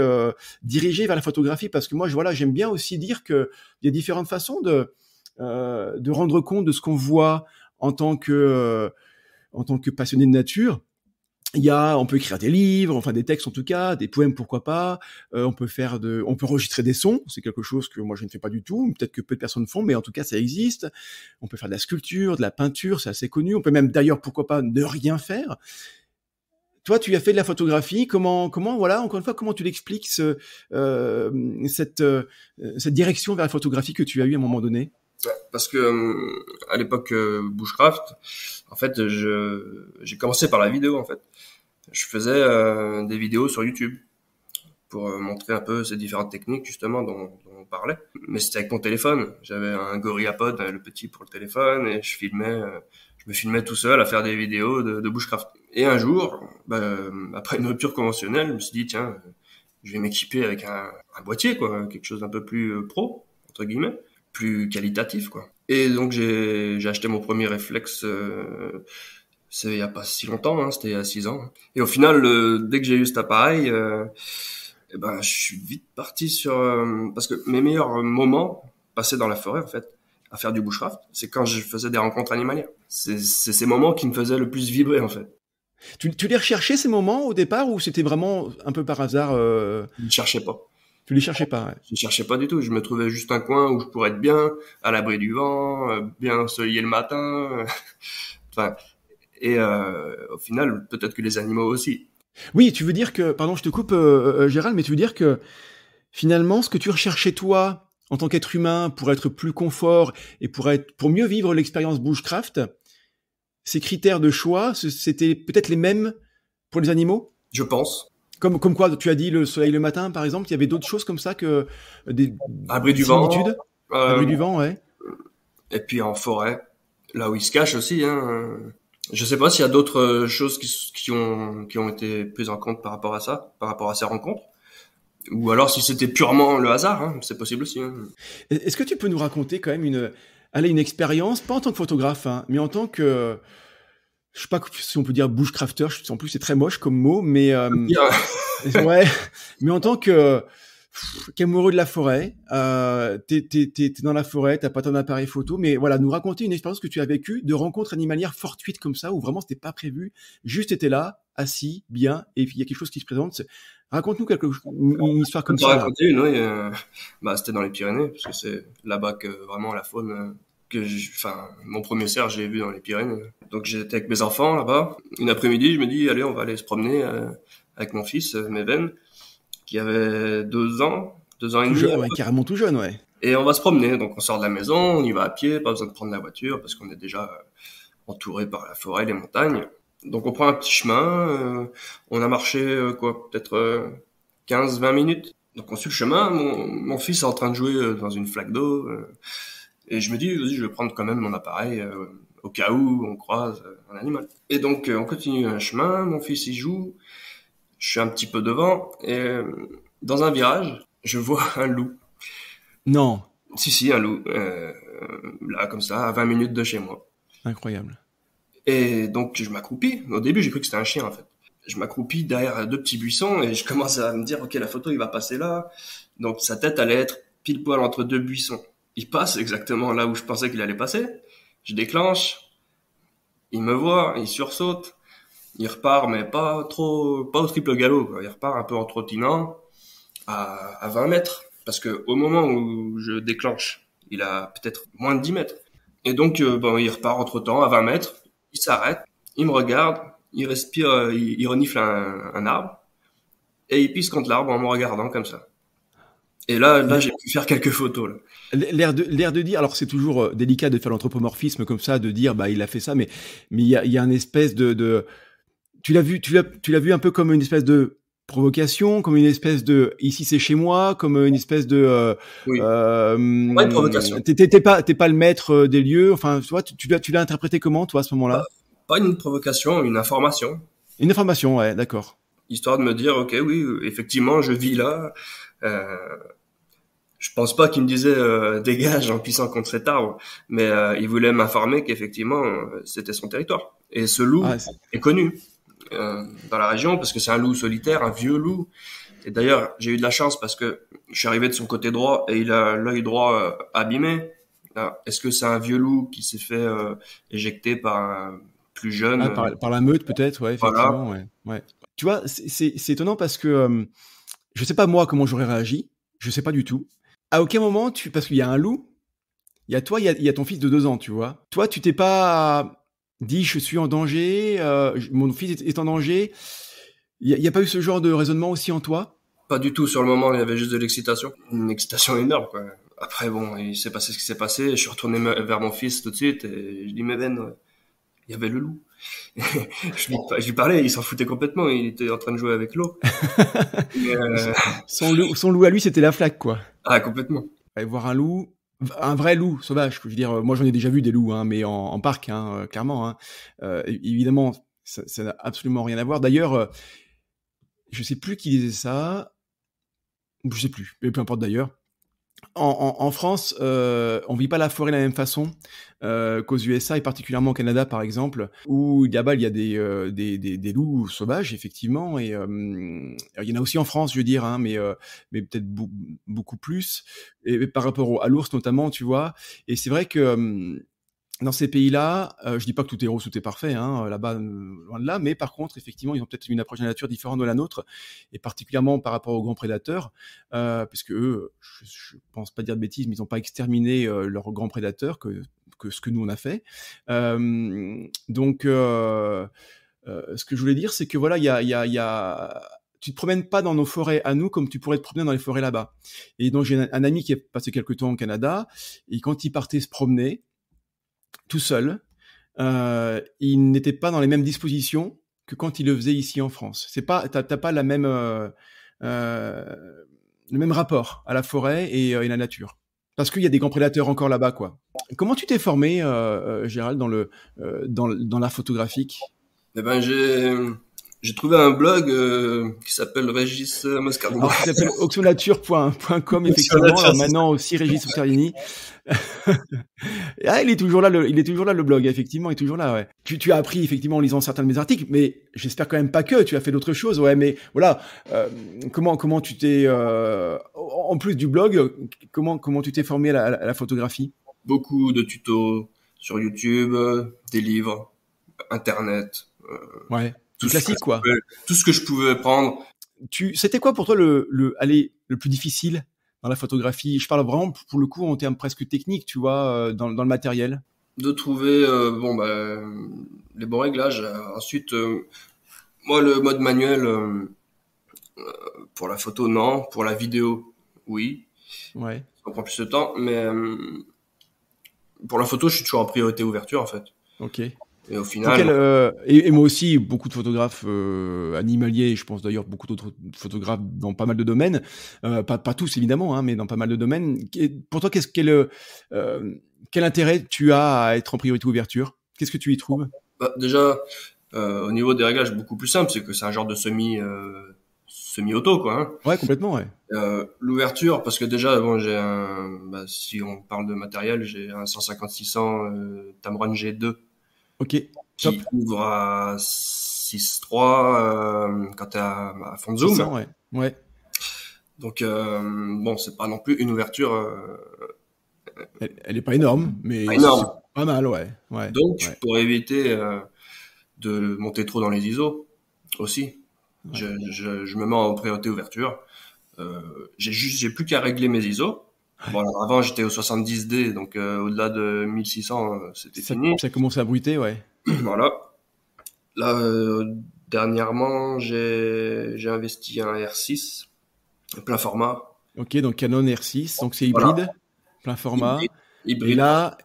dirigé vers la photographie Parce que moi, voilà, j'aime bien aussi dire qu'il y a différentes façons de euh, de rendre compte de ce qu'on voit en tant que euh, en tant que passionné de nature. Il y a, on peut écrire des livres, enfin des textes en tout cas, des poèmes pourquoi pas. Euh, on peut faire de, on peut enregistrer des sons. C'est quelque chose que moi je ne fais pas du tout. Peut-être que peu de personnes font, mais en tout cas ça existe. On peut faire de la sculpture, de la peinture, c'est assez connu. On peut même d'ailleurs pourquoi pas ne rien faire. Toi, tu as fait de la photographie. Comment, comment, voilà, encore une fois, comment tu l'expliques ce, cette, cette direction vers la photographie que tu as eue à un moment donné bah, parce que euh, à l'époque euh, Bushcraft, en fait, je j'ai commencé par la vidéo en fait. Je faisais euh, des vidéos sur YouTube pour montrer un peu ces différentes techniques justement dont, on parlait. Mais c'était avec mon téléphone. J'avais un GorillaPod, le petit pour le téléphone, et je filmais, je me filmais tout seul à faire des vidéos de, de bushcraft. Et un jour, bah, après une rupture conventionnelle, je me suis dit tiens, je vais m'équiper avec un, un boîtier quoi, quelque chose d'un peu plus pro entre guillemets plus qualitatif, quoi. Et donc, j'ai acheté mon premier réflexe, euh, c'est il n'y a pas si longtemps, hein, c'était il y a 6 ans. Et au final, dès que j'ai eu cet appareil, euh, eh ben, je suis vite parti sur... Euh, parce que mes meilleurs moments passaient dans la forêt, en fait à faire du bushcraft, c'est quand je faisais des rencontres animalières. C'est ces moments qui me faisaient le plus vibrer en fait. Tu, tu les recherchais ces moments au départ ou c'était vraiment un peu par hasard euh... Je ne cherchais pas. Tu les cherchais pas Je les cherchais pas du tout. Je me trouvais juste un coin où je pourrais être bien, à l'abri du vent, euh, bien ensoleillé le matin. enfin, et euh, au final, peut-être que les animaux aussi. Oui, tu veux dire que, pardon, je te coupe, euh, Gérald, mais tu veux dire que finalement, ce que tu recherchais toi en tant qu'être humain pour être plus confort et pour être pour mieux vivre l'expérience bushcraft, ces critères de choix, c'était peut-être les mêmes pour les animaux. Je pense. Comme, comme quoi, tu as dit le soleil le matin, par exemple, il y avait d'autres choses comme ça que des abris du vent, euh, abris du vent, ouais. Euh, et puis en forêt, là où il se cache aussi. Hein. Euh, je sais pas s'il y a d'autres choses qui, ont qui ont été prises en compte par rapport à ça, par rapport à ces rencontres. Ou alors si c'était purement le hasard, hein, c'est possible aussi. Hein. E, est-ce que tu peux nous raconter quand même une, allez, une expérience, pas en tant que photographe, hein, mais en tant que je sais pas si on peut dire bushcrafter. En plus, c'est très moche comme mot, mais euh, euh, ouais. Mais en tant que qu'amoureux de la forêt, euh, t'es dans la forêt, t'as pas ton appareil photo, mais voilà, nous raconter une expérience que tu as vécue de rencontre animalière fortuite comme ça, où vraiment c'était pas prévu, juste t'étais là, assis, bien, et il y a quelque chose qui se présente. Raconte-nous quelque une histoire comme ça. Raconté une, oui, euh, bah, c'était dans les Pyrénées, parce que c'est là-bas que vraiment la faune que enfin mon premier cerf j'ai vu dans les Pyrénées donc j'étais avec mes enfants là-bas une après-midi je me dis allez on va aller se promener euh, avec mon fils euh, Méven, qui avait deux ans deux ans et demi carrément tout jeune ouais et on va se promener donc on sort de la maison on y va à pied pas besoin de prendre la voiture parce qu'on est déjà euh, entouré par la forêt les montagnes donc on prend un petit chemin on a marché quoi peut-être 15 20 minutes donc on suit le chemin mon, mon, fils est en train de jouer dans une flaque d'eau et je me dis, vas-y, je vais prendre quand même mon appareil euh, au cas où on croise euh, un animal. Et donc, euh, on continue un chemin, mon fils y joue, je suis un petit peu devant, et dans un virage, je vois un loup. Non. Si, si, un loup. là, comme ça, à 20 minutes de chez moi. Incroyable. Et donc, je m'accroupis. Au début, j'ai cru que c'était un chien, en fait. Je m'accroupis derrière deux petits buissons et je commence à me dire, OK, la photo, il va passer là. Donc, sa tête allait être pile poil entre deux buissons il passe exactement là où je pensais qu'il allait passer. Je déclenche, il me voit, il sursaute, il repart, mais pas trop, pas au triple galop. Il repart un peu en trottinant à, 20 mètres, parce que au moment où je déclenche, il a peut-être moins de 10 mètres. Et donc, euh, bon, il repart entre temps à 20 mètres, il s'arrête, il me regarde, il respire, il, renifle un, un, arbre, et il pisse contre l'arbre en me regardant comme ça. Et là, là j'ai pu faire quelques photos. L'air de, l'air de dire, alors c'est toujours euh, délicat de faire l'anthropomorphisme comme ça, de dire, bah, il a fait ça, mais il mais y, a, y a une espèce de. Tu l'as vu, tu tu l'as vu un peu comme une espèce de provocation, comme une espèce de ici c'est chez moi, comme une espèce de euh, oui. Euh, provocation. T'es, pas pas le maître des lieux, enfin tu, tu l'as tu l'as interprété comment toi à ce moment-là pas, pas une provocation, une information. Une information, ouais, d'accord. Histoire de me dire ok oui effectivement je vis là, euh, je pense pas qu'il me disait euh, dégage en pissant contre cet arbre, mais euh, il voulait m'informer qu'effectivement c'était son territoire. Et ce loup ah, est... connu dans la région parce que c'est un loup solitaire, un vieux loup. Et d'ailleurs, j'ai eu de la chance parce que je suis arrivé de son côté droit et il a l'œil droit abîmé. Est-ce que c'est un vieux loup qui s'est fait éjecter par un plus jeune ah, par, la meute peut-être, ouais, effectivement. Ouais. ouais. Tu vois, c'est étonnant parce que je sais pas moi comment j'aurais réagi, je sais pas du tout. À aucun moment, tu, parce qu'il y a un loup, il y a toi, il y a, ton fils de deux ans, tu vois. Toi, tu t'es pas dit je suis en danger, euh, mon fils est, en danger. Il n'y a, pas eu ce genre de raisonnement aussi en toi Pas du tout. Sur le moment, il y avait juste de l'excitation. Une excitation énorme, quoi. Après, bon, il s'est passé ce qui s'est passé. Je suis retourné vers mon fils tout de suite et je dis, mais Ben, il y avait le loup. je, lui, parlais, il s'en foutait complètement, il était en train de jouer avec l'eau. Euh, son, loup, son loup à lui, c'était la flaque, quoi. Ah, complètement. Aller voir un loup, un vrai loup sauvage, je veux dire, euh, moi j'en ai déjà vu des loups, hein, mais en, parc, hein, euh, clairement. Hein. évidemment, ça n'a absolument rien à voir. D'ailleurs, je sais plus qui disait ça, je sais plus, mais peu importe d'ailleurs en, en, en, France, euh, on vit pas la forêt de la même façon euh, qu'aux USA et particulièrement au Canada, par exemple, où là-bas il y a des, euh, des, des, des, loups sauvages, effectivement, et euh, il y en a aussi en France, je veux dire, hein, mais, euh, mais peut-être beaucoup plus, et, par rapport au, à l'ours notamment, tu vois. Et c'est vrai que hum, dans ces pays-là, euh, je dis pas que tout est rose, tout est parfait, hein, euh, là-bas, euh, loin de là, mais par contre, effectivement, ils ont peut-être une approche de la nature différente de la nôtre, et particulièrement par rapport aux grands prédateurs, parce euh, puisque eux, je, pense pas dire de bêtises, mais ils n'ont pas exterminé leurs grands prédateurs que, que, ce que nous on a fait. donc, ce que je voulais dire, c'est que voilà, il y a, tu te promènes pas dans nos forêts à nous comme tu pourrais te promener dans les forêts là-bas. Et donc j'ai un, ami qui est passé quelques temps au Canada et quand il partait se promener, tout seul, euh, il n'était pas dans les mêmes dispositions que quand il le faisait ici en France. C'est pas, t'as pas la même, euh, euh, le même rapport à la forêt et, à la nature. Parce qu'il y a des grands prédateurs encore là-bas, quoi. Comment tu t'es formé, Gérald, dans le, dans, dans l'art photographique eh ben, j'ai, j'ai trouvé un blog euh, qui s'appelle Régis Moscardini. Alors, qui s'appelle oxonature.com, effectivement. maintenant aussi Régis Moscardini. ah, il est toujours là, le, il est toujours là le blog, effectivement, il est toujours là. Ouais. Tu, tu as appris effectivement en lisant certains de mes articles, mais j'espère quand même pas que tu as fait d'autres choses. Ouais, mais voilà, euh, comment comment tu t'es euh, en plus du blog, comment comment tu t'es formé à la, à la photographie Beaucoup de tutos sur YouTube, des livres, Internet. ouais tout classique ce quoi. tout ce que je pouvais prendre. Tu, c'était quoi pour toi le, le, le plus difficile dans la photographie Je parle vraiment pour le coup en termes presque techniques, tu vois, euh, dans, dans le matériel. De trouver euh, bon bah, les bons réglages. Euh, ensuite, moi le mode manuel pour la photo non, pour la vidéo oui. Ouais. Ça prend plus de temps, mais pour la photo je suis toujours en priorité ouverture en fait. Ok. Et au final. Euh, et, moi aussi, beaucoup de photographes euh, animaliers, je pense d'ailleurs beaucoup d'autres photographes dans pas mal de domaines, euh, pas, pas, tous évidemment, hein, mais dans pas mal de domaines. pour toi, qu'est-ce quel, quel intérêt tu as à être en priorité ouverture Qu'est-ce que tu y trouves bah, Déjà, au niveau des réglages, beaucoup plus simple, c'est que c'est un genre de semi. semi-auto quoi hein. ouais complètement l'ouverture parce que déjà bon j'ai un bah, si on parle de matériel j'ai un 150 600 Tamron G2 Ok. Qui ouvre à 6-3 euh, quand tu à, à fond de zoom. ouais. ouais. Donc euh, bon, c'est pas non plus une ouverture. Euh, elle, elle, est pas énorme, mais pas, énorme. pas mal, ouais. ouais. Donc pour éviter de monter trop dans les ISO aussi. Je, je, je, me mets en priorité ouverture. Euh, j'ai juste, j'ai plus qu'à régler mes ISO avant, j'étais au 70D, donc euh, au-delà de 1600, euh, c'était fini. Ça commence à bruiter, ouais. voilà. Là, euh, dernièrement, j'ai investi un R6, plein format. Ok, donc Canon R6, donc c'est hybride, plein format. Hybride. Et là,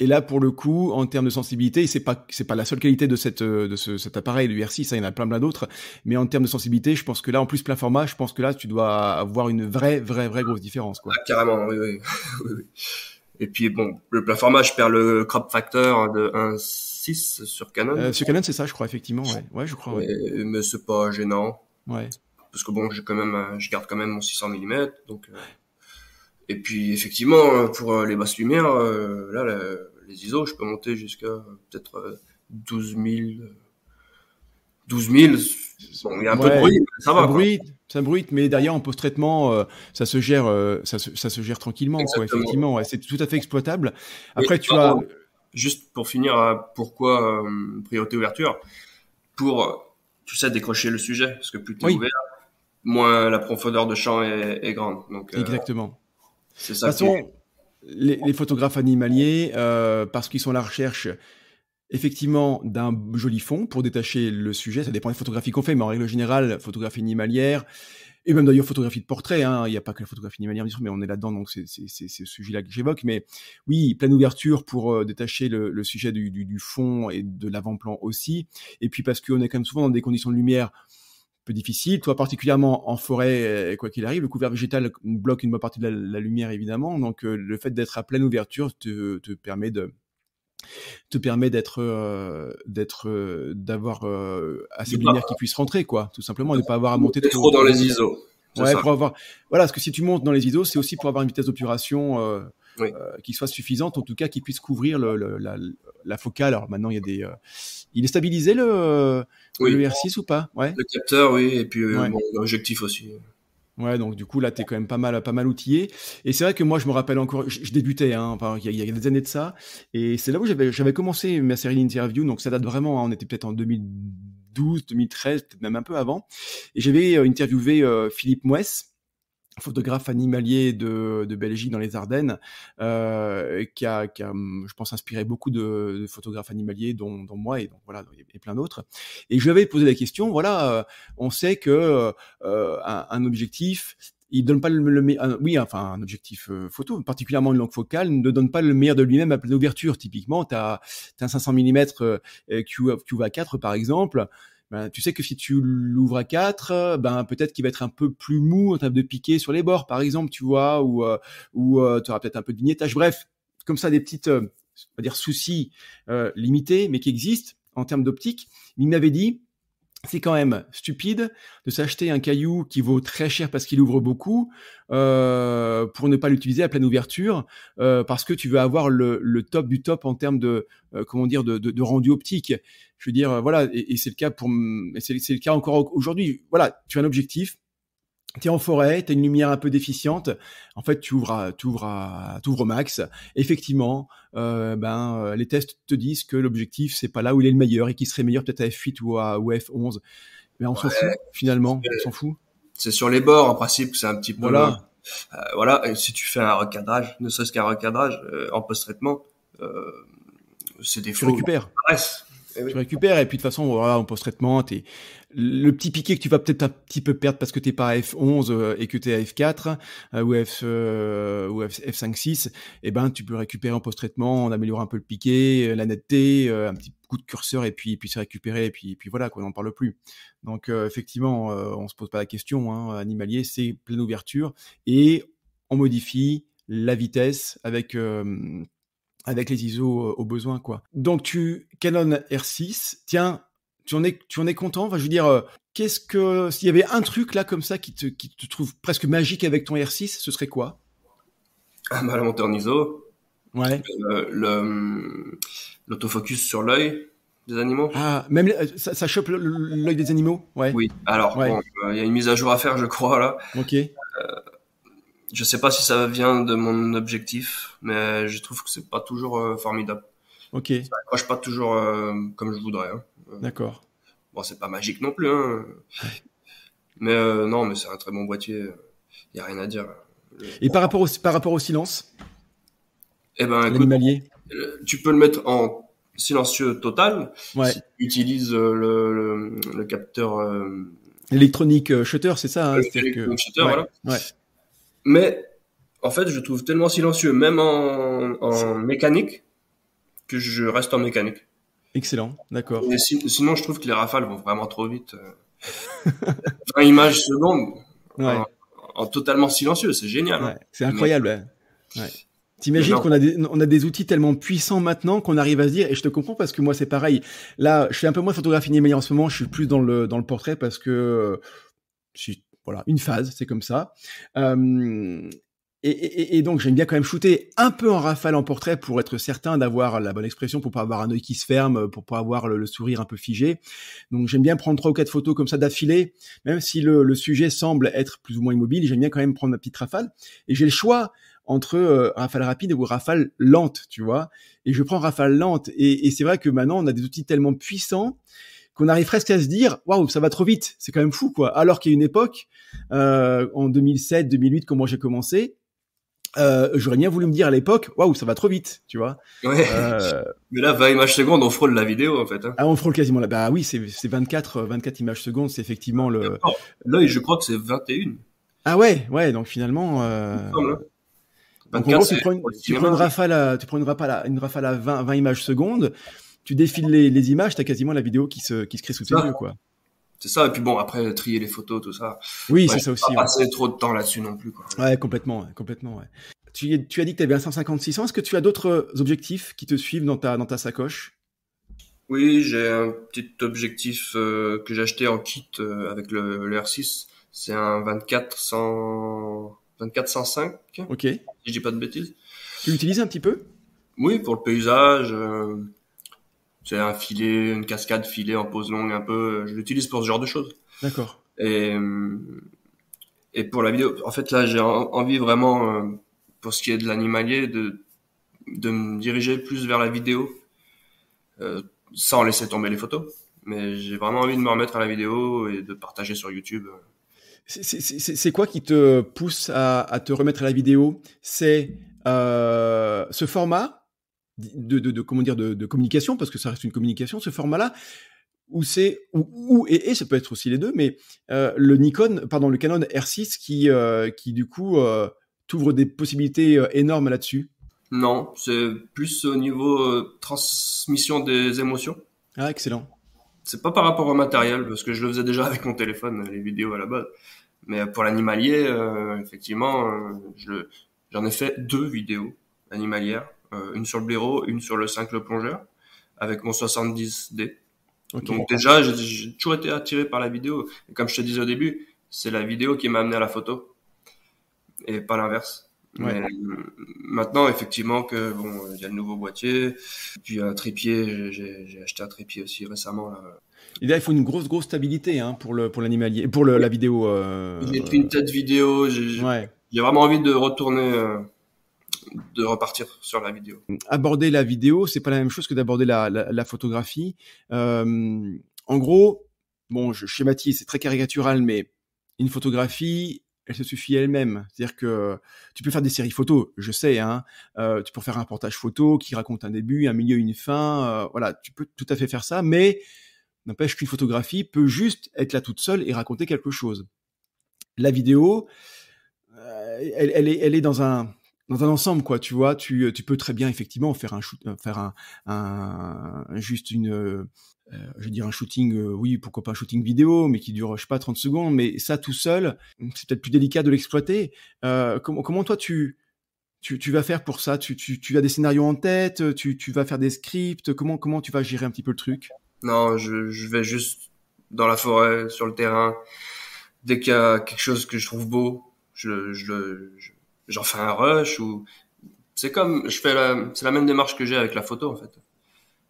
et là, pour le coup, en termes de sensibilité, c'est pas c'est pas la seule qualité de cette euh, de ce, cet appareil, le 6 ça, hein, il y en a plein plein d'autres. Mais en termes de sensibilité, je pense que là, en plus plein format, je pense que là, tu dois avoir une vraie vraie vraie grosse différence, quoi. Ah, carrément, oui, oui. Et puis bon, le plein format, je perds le crop factor de 1,6 sur Canon. Euh, sur Canon, c'est ça, je crois effectivement. Ouais, ouais je crois. Mais, c'est pas gênant. Ouais. Parce que bon, j'ai quand même, euh, je garde quand même mon 600 mm, donc. Et puis effectivement, pour les basses lumières, là. là ISO, je peux monter jusqu'à euh, peut-être 12 000. 12 000, il y a un peu de bruit, ça va. Bruit, ça bruit, mais derrière en post-traitement, euh, ça se gère, euh, ça, se, gère tranquillement, effectivement. c'est tout à fait exploitable. Après, tu as. Juste pour finir, pourquoi priorité ouverture Pour tu sais, décrocher le sujet, parce que plus tu es ouvert, moins la profondeur de champ est, grande. Donc, Exactement. C'est ça. De les, photographes animaliers, euh, parce qu'ils sont à la recherche effectivement d'un joli fond pour détacher le sujet. Ça dépend des photographies qu'on fait, mais en règle générale, photographie animalière, et même d'ailleurs photographie de portrait, hein. il n'y a pas que la photographie animalière, mais on est là-dedans, donc c'est ce sujet-là que j'évoque. Mais oui, pleine ouverture pour euh, détacher le, sujet du, du, fond et de l'avant-plan aussi. Et puis parce qu'on est quand même souvent dans des conditions de lumière difficile. Toi, particulièrement en forêt, euh, quoi qu'il arrive, le couvert végétal bloque une bonne partie de la, lumière, évidemment. Donc, euh, le fait d'être à pleine ouverture te, permet de, te permet d'être euh, d'être d'avoir assez de lumière qui puisse rentrer quoi tout simplement et de pas avoir à monter trop, dans les ISO pour avoir voilà parce que si tu montes dans les ISO c'est aussi pour avoir une vitesse d'obturation oui. Euh, qui soit suffisante, en tout cas qui puisse couvrir le, la, la, focale. Alors maintenant, il y a des. Euh, il est stabilisé le, le R6 ou pas ouais. Le capteur, oui, et puis euh, l'objectif aussi. Ouais, donc du coup là, tu es quand même pas mal, pas mal outillé. Et c'est vrai que moi, je me rappelle encore, je, débutais, hein, il y, a, des années de ça, et c'est là où j'avais, j'avais commencé ma série d'interviews. Donc ça date vraiment, hein, on était peut-être en 2012, 2013, même un peu avant. Et j'avais interviewé Philippe Mouès, photographe animalier de, Belgique dans les Ardennes, euh, qui, a, qui, hum, je pense, inspiré beaucoup de, photographes animaliers, dont, moi et donc voilà et plein d'autres. Et je lui avais posé la question, voilà, euh, on sait que euh, un, objectif il donne pas le, meilleur, oui enfin un objectif photo particulièrement une langue focale ne donne pas le meilleur de lui-même à pleine ouverture typiquement tu as, un 500 mm Q, QV4 par exemple ben, tu sais que si tu l'ouvres à 4, euh, ben peut-être qu'il va être un peu plus mou en termes de piqué sur les bords, par exemple, tu vois, ou euh, ou euh, tu auras peut-être un peu de vignettage. Bref, comme ça, des petites, on dire soucis limités, mais qui existent en termes d'optique. Il m'avait dit, c'est quand même stupide de s'acheter un caillou qui vaut très cher parce qu'il ouvre beaucoup euh, pour ne pas l'utiliser à pleine ouverture euh, parce que tu veux avoir le, top du top en termes de euh, comment dire de, rendu optique. Je veux dire voilà et, et c'est le cas pour c'est le cas encore aujourd'hui. Voilà, tu as un objectif, tu en forêt, tu as une lumière un peu déficiente, en fait tu ouvres, tu ouvres, à, tu ouvres max. Effectivement, euh, ben euh, les tests te disent que l'objectif c'est pas là où il est le meilleur et qui serait meilleur peut-être à F8 ou à, F11. Mais on s'en fout finalement, on s'en fout. C'est sur les bords en principe, c'est un petit peu voilà. Euh, voilà, si tu fais un recadrage, ne serait-ce qu'un recadrage en post-traitement, c'est des tu récupères. Eh tu récupères et puis de toute façon, voilà, en post-traitement, t'es le petit piqué que tu vas peut-être un petit peu perdre parce que t'es pas à F11 euh, et que t'es à F4 euh, ou F euh, ou F, 5 6 eh ben tu peux récupérer en post-traitement, On améliore un peu le piqué, la netteté, un petit coup de curseur et puis puis c'est récupéré et puis et puis voilà quoi, on n'en parle plus. Donc effectivement, on se pose pas la question hein, animalier, c'est pleine ouverture et on modifie la vitesse avec avec les ISO euh, au besoin, quoi. Donc, tu, Canon R6, tiens, tu en es, tu en es content enfin, Je veux dire, euh, qu'est-ce que, s'il y avait un truc là comme ça qui te, qui te trouve presque magique avec ton R6, ce serait quoi Ah, bah, le monteur ISO. Ouais. Euh, hum, l'autofocus sur l'œil des animaux. Ah, même ça, ça chope l'œil des animaux, ouais. Oui. Alors, il y a une mise à jour à faire, je crois là. Ok je sais pas si ça vient de mon objectif, mais je trouve que c'est pas toujours euh, formidable. Ok. Ça accroche pas toujours euh, comme je voudrais. Hein. Euh, D'accord. Bon, c'est pas magique non plus. Hein. mais non, mais c'est un très bon boîtier. Il y a rien à dire. Et par rapport au, par rapport au silence. Eh ben, écoute, tu peux le mettre en silencieux total. Ouais. Si tu utilises le, le, capteur. Euh... Électronique shutter, c'est ça. Hein, shutter, voilà. Ouais. Mais en fait, je trouve tellement silencieux, même en, mécanique, que je reste en mécanique. Excellent, d'accord. sinon, je trouve que les rafales vont vraiment trop vite. 20 euh. images seconde, en, totalement silencieux, c'est génial. Hein. c'est incroyable. T'imagines qu'on a des, on a des outils tellement puissants maintenant qu'on arrive à se dire, et je te comprends parce que moi c'est pareil. Là, je suis un peu moins photographié, photographie en ce moment, je suis plus dans le, dans le portrait parce que si voilà, une phase, c'est comme ça. et, donc j'aime bien quand même shooter un peu en rafale en portrait pour être certain d'avoir la bonne expression, pour pas avoir un œil qui se ferme, pour pas avoir le, sourire un peu figé. Donc j'aime bien prendre trois ou quatre photos comme ça d'affilée, même si le, sujet semble être plus ou moins immobile. J'aime bien quand même prendre ma petite rafale. Et j'ai le choix entre euh, rafale rapide ou rafale lente, tu vois. Et je prends rafale lente. Et, et c'est vrai que maintenant on a des outils tellement puissants qu'on arrive presque à se dire waouh ça va trop vite c'est quand même fou quoi alors qu'il y a une époque euh, en 2007 2008 quand moi j'ai commencé euh, j'aurais bien voulu me dire à l'époque waouh ça va trop vite tu vois euh, mais là 20 images secondes on frôle la vidéo en fait hein. ah on frôle quasiment là bah oui c'est 24 24 images secondes c'est effectivement le l'œil je crois que c'est 21 ah ouais ouais donc finalement tu prends, une, rafale à, une rafale à 20, 20 images secondes tu défiles les, images, tu as quasiment la vidéo qui se, qui se crée sous tes yeux, quoi. C'est ça, et puis bon, après, trier les photos, tout ça. Oui, c'est ça aussi. Pas trop de temps là-dessus non plus, quoi. Ouais, complètement, complètement, ouais. Tu, as dit que tu avais un 150 Est-ce que tu as d'autres objectifs qui te suivent dans ta, dans ta sacoche Oui, j'ai un petit objectif euh, que j'ai acheté en kit euh, avec le, R6. C'est un 24-105, Ok. Si je dis pas de bêtises. Tu l'utilises un petit peu Oui, pour le paysage. Euh, c'est un filet, une cascade filet en pose longue un peu. Euh, je l'utilise pour ce genre de choses. D'accord. Et euh, et pour la vidéo, en fait là j'ai envie vraiment euh, pour ce qui est de l'animalier de de me diriger plus vers la vidéo euh, sans laisser tomber les photos. Mais j'ai vraiment envie de me remettre à la vidéo et de partager sur YouTube. C'est quoi qui te pousse à, à, te remettre à la vidéo C'est euh, ce format de, comment dire de, communication parce que ça reste une communication ce format-là où c'est ou et, ça peut être aussi les deux mais euh, le Nikon pardon le Canon R6 qui euh, qui du coup euh, t'ouvre des possibilités énormes là-dessus. Non, c'est plus au niveau transmission des émotions. Ah excellent. C'est pas par rapport au matériel parce que je le faisais déjà avec mon téléphone les vidéos à la base. Mais pour l'animalier effectivement j'en ai fait deux vidéos animalières euh, une sur le bureau, une sur le 5 le plongeur, avec mon 70D. Donc déjà, j'ai toujours été attiré par la vidéo. Et comme je te disais au début, c'est la vidéo qui m'a amené à la photo, et pas l'inverse. Euh, maintenant, effectivement, que bon, il y a le nouveau boîtier, puis un trépied. J'ai acheté un trépied aussi récemment. Là. il faut une grosse, grosse stabilité hein, pour le pour l'animalier, pour le, la vidéo. Euh... J'ai une tête vidéo. J'ai vraiment envie de retourner euh, de repartir sur la vidéo. Aborder la vidéo, c'est pas la même chose que d'aborder la, photographie. Euh, en gros, bon, je schématise, c'est très caricatural, mais une photographie, elle se suffit elle-même. C'est-à-dire que tu peux faire des séries photos, je sais, hein. euh, tu peux faire un reportage photo qui raconte un début, un milieu, une fin. Euh, voilà, tu peux tout à fait faire ça, mais n'empêche qu'une photographie peut juste être là toute seule et raconter quelque chose. La vidéo, elle, est, dans un dans un ensemble, quoi. Tu vois, tu, tu peux très bien effectivement faire un shoot, euh, faire un, un juste une, euh, je veux dire un shooting, euh, oui, pourquoi pas un shooting vidéo, mais qui dure, je sais pas, 30 secondes. Mais ça tout seul, c'est peut-être plus délicat de l'exploiter. Euh, comment, comment toi tu, tu, tu, vas faire pour ça tu, tu, tu, as des scénarios en tête tu, tu vas faire des scripts Comment, comment tu vas gérer un petit peu le truc Non, je, je vais juste dans la forêt, sur le terrain. Dès qu'il y a quelque chose que je trouve beau, je, je, je, j'en fais un rush ou c'est comme je fais la c'est la même démarche que j'ai avec la photo en fait.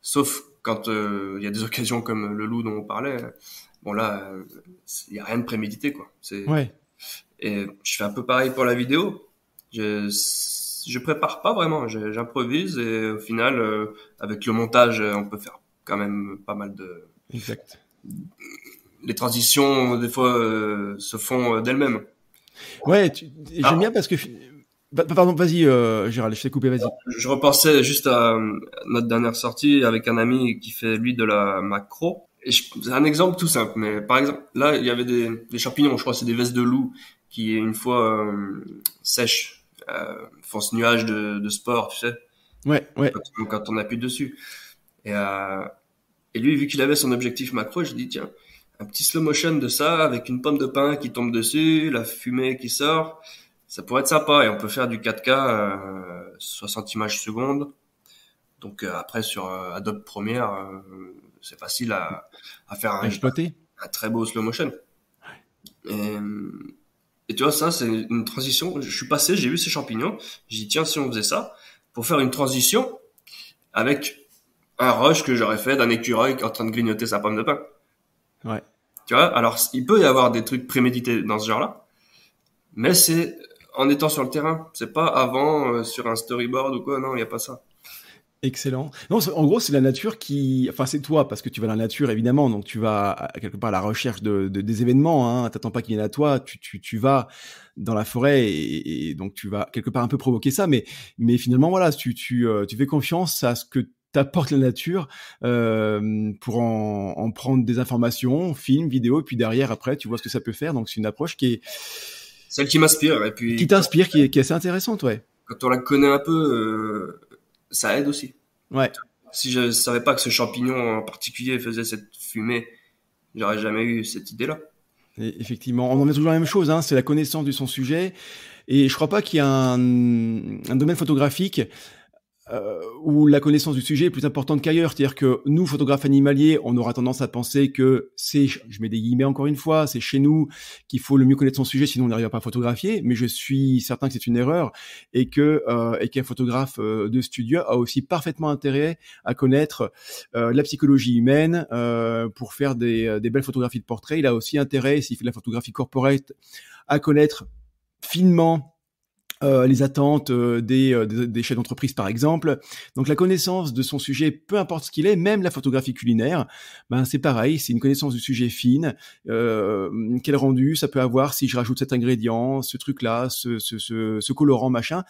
Sauf quand euh, il y a des occasions comme le loup dont on parlait, bon là il n'y y a rien de prémédité quoi. C'est ouais. et je fais un peu pareil pour la vidéo. Je je prépare pas vraiment, j'improvise et au final euh, avec le montage on peut faire quand même pas mal de Exact. Les transitions des fois euh, se font d'elles-mêmes. Ouais, j'aime ah. bien parce que bah, bah, pardon, vas-y euh, Gérald, je t'ai coupé, vas-y. Euh, je repensais juste à euh, notre dernière sortie avec un ami qui fait lui de la macro. Et je, un exemple tout simple, mais par exemple, là il y avait des, des champignons, je crois c'est des vestes de loup qui une fois euh, sèches euh, font ce nuage de, de sport, tu sais. Ouais, ouais. Quand, on appuie dessus. Et, euh, et lui, vu qu'il avait son objectif macro, je dit, tiens, un petit slow motion de ça avec une pomme de pain qui tombe dessus, la fumée qui sort ça pourrait être sympa et on peut faire du 4K 60 euh, images secondes. Donc euh, après sur euh, Adobe Premiere, c'est facile à, à faire un, un, très beau slow motion. Et, et tu vois ça c'est une transition. Je suis passé, j'ai vu ces champignons, j'ai dit tiens si on faisait ça pour faire une transition avec un rush que j'aurais fait d'un écureuil en train de grignoter sa pomme de pain. Ouais. Tu vois, alors il peut y avoir des trucs prémédités dans ce genre-là, mais c'est en étant sur le terrain. C'est pas avant euh, sur un storyboard ou quoi. Non, il n'y a pas ça. Excellent. Non, en gros, c'est la nature qui, enfin, c'est toi parce que tu vas dans la nature évidemment, donc tu vas quelque part à la recherche de, des événements. Hein. T'attends pas en ait à toi. Tu, tu, tu vas dans la forêt et, donc tu vas quelque part un peu provoquer ça, mais mais finalement voilà, tu tu euh, tu fais confiance à ce que t'apporte la nature euh, pour en, en prendre des informations, films, vidéos, et puis derrière après tu vois ce que ça peut faire. Donc c'est une approche qui est celle qui m'inspire et puis qui t'inspire, qui, est assez intéressante, ouais. Quand on la connaît un peu, euh, ça aide aussi. Ouais. Si je savais pas que ce champignon en particulier faisait cette fumée, j'aurais jamais eu cette idée-là. Effectivement, on en est toujours à la même chose, hein, c'est la connaissance de son sujet. Et je crois pas qu'il y a un, un domaine photographique euh, où la connaissance du sujet est plus importante qu'ailleurs. C'est-à-dire que nous, photographes animaliers, on aura tendance à penser que c'est, je mets des guillemets encore une fois, c'est chez nous qu'il faut le mieux connaître son sujet, sinon on n'arrive pas à photographier. Mais je suis certain que c'est une erreur et que euh, et qu'un photographe euh, de studio a aussi parfaitement intérêt à connaître euh, la psychologie humaine pour faire des, des belles photographies de portrait. Il a aussi intérêt, s'il fait de la photographie corporate, à connaître finement euh, les attentes euh, euh, des, chefs d'entreprise par exemple. Donc la connaissance de son sujet, peu importe ce qu'il est, même la photographie culinaire, ben c'est pareil, c'est une connaissance du sujet fine. quel rendu ça peut avoir si je rajoute cet ingrédient, ce truc là, ce, ce colorant machin.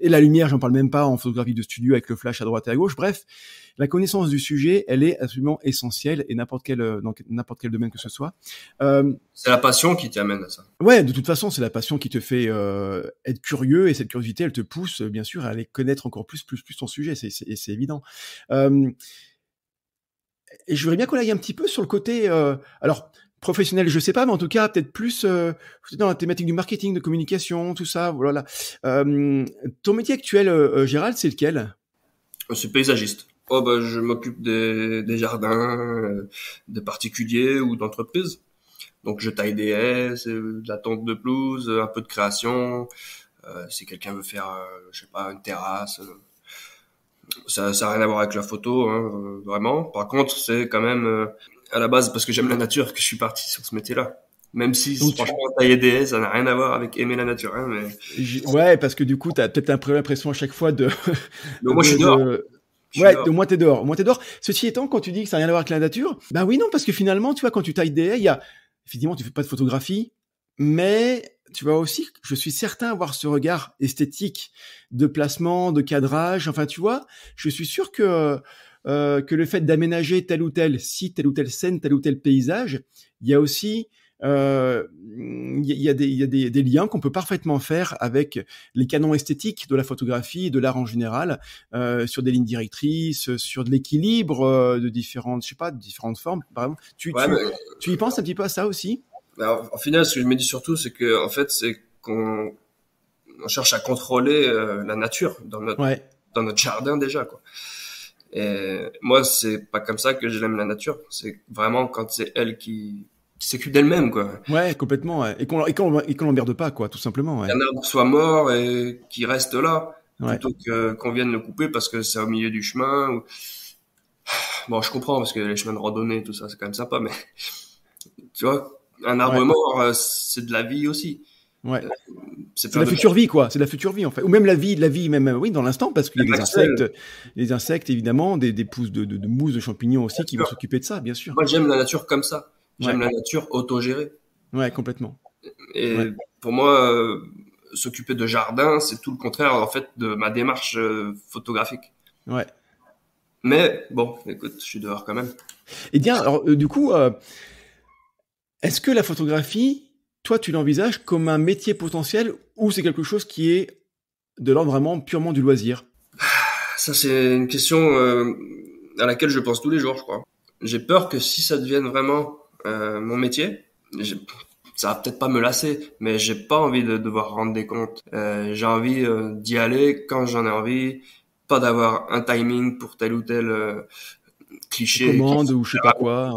Et la lumière, j'en parle même pas en photographie de studio avec le flash à droite et à gauche. Bref, la connaissance du sujet, elle est absolument essentielle et n'importe quel euh, dans n'importe quel domaine que ce soit. Euh, c'est la passion qui t'amène à ça. Ouais, de toute façon, c'est la passion qui te fait euh, être curieux et cette curiosité, elle te pousse bien sûr à aller connaître encore plus, plus, plus ton sujet. C'est c'est évident. Euh, et je voudrais bien qu'on aille un petit peu sur le côté. Euh, alors, professionnel, je sais pas, mais en tout cas peut-être plus euh, dans la thématique du marketing, de communication, tout ça. Voilà. Oh euh, ton métier actuel, euh, euh, Gérald, c'est lequel C'est paysagiste. Oh bah, je m'occupe des, des, jardins, de particuliers ou d'entreprises. Donc je taille des haies, de la tente de pelouse, un peu de création. si quelqu'un veut faire, je sais pas, une terrasse. ça, ça rien à voir avec la photo, hein, vraiment. Par contre, c'est quand même à la base parce que j'aime la mm. nature que je suis parti sur ce métier-là. Même si, franchement, tailler des ça n'a rien à voir avec aimer la nature. Hein, mais... Ouais, parce que du coup, tu as peut-être un peu l'impression à chaque fois de... Mais moi, de, je suis dehors. Ouais, au moins t'es dehors. Au moins t'es dehors. Ceci étant, quand tu dis que ça n'a rien à voir avec la nature, ben oui, non, parce que finalement, tu vois, quand tu tailles des haies, il y a, effectivement, tu fais pas de photographie, mais tu vois aussi, je suis certain avoir ce regard esthétique de placement, de cadrage. Enfin, tu vois, je suis sûr que euh, que le fait d'aménager tel ou tel site, telle ou telle scène, tel ou tel paysage, il y a aussi euh, il y, a des, y a des, des liens qu'on peut parfaitement faire avec les canons esthétiques de la photographie, de l'art en général, euh, sur des lignes directrices, sur de l'équilibre euh, de différentes, je sais pas, de différentes formes. tu, tu, y penses un petit peu à ça aussi Alors, En final, ce que je me dis surtout, c'est que en fait, c'est qu'on on cherche à contrôler la nature dans notre dans notre jardin déjà, quoi. Et moi, c'est pas comme ça que j'aime la nature. C'est vraiment quand c'est elle qui, s'occupe d'elle-même, quoi. Ouais, complètement. Et qu'on et qu'on l'emmerde pas, quoi, tout simplement. Ouais. Un arbre soit mort et qui reste là, plutôt que qu'on vienne le couper parce que c'est au milieu du chemin. Bon, je comprends parce que les chemins de randonnée, tout ça, c'est quand même sympa, mais tu vois, un arbre mort, euh, c'est de la vie aussi. Ouais. Euh, c'est la future vie, quoi. C'est la future vie, en fait. Ou même la vie, la vie, même, oui, dans l'instant, parce qu'il y a des insectes, les insectes, évidemment, des, des pousses de, de, mousse, de champignons aussi, qui vont s'occuper de ça, bien sûr. Moi, j'aime la nature comme ça. J'aime la nature autogérée. Ouais, complètement. Et pour moi, euh, s'occuper de jardin, c'est tout le contraire, en fait, de ma démarche euh, photographique. Ouais. Mais bon, écoute, je suis dehors quand même. Et eh bien, alors, du coup, est-ce que la photographie, toi, tu l'envisages comme un métier potentiel ou c'est quelque chose qui est de l'ordre vraiment purement du loisir Ça, c'est une question euh, à laquelle je pense tous les jours, je crois. J'ai peur que si ça devienne vraiment euh, mon métier, ça va peut-être pas me lasser, mais j'ai pas envie de devoir rendre des comptes. Euh, j'ai envie d'y aller quand j'en ai envie, pas d'avoir un timing pour tel ou tel cliché. Commande ou je sais pas quoi,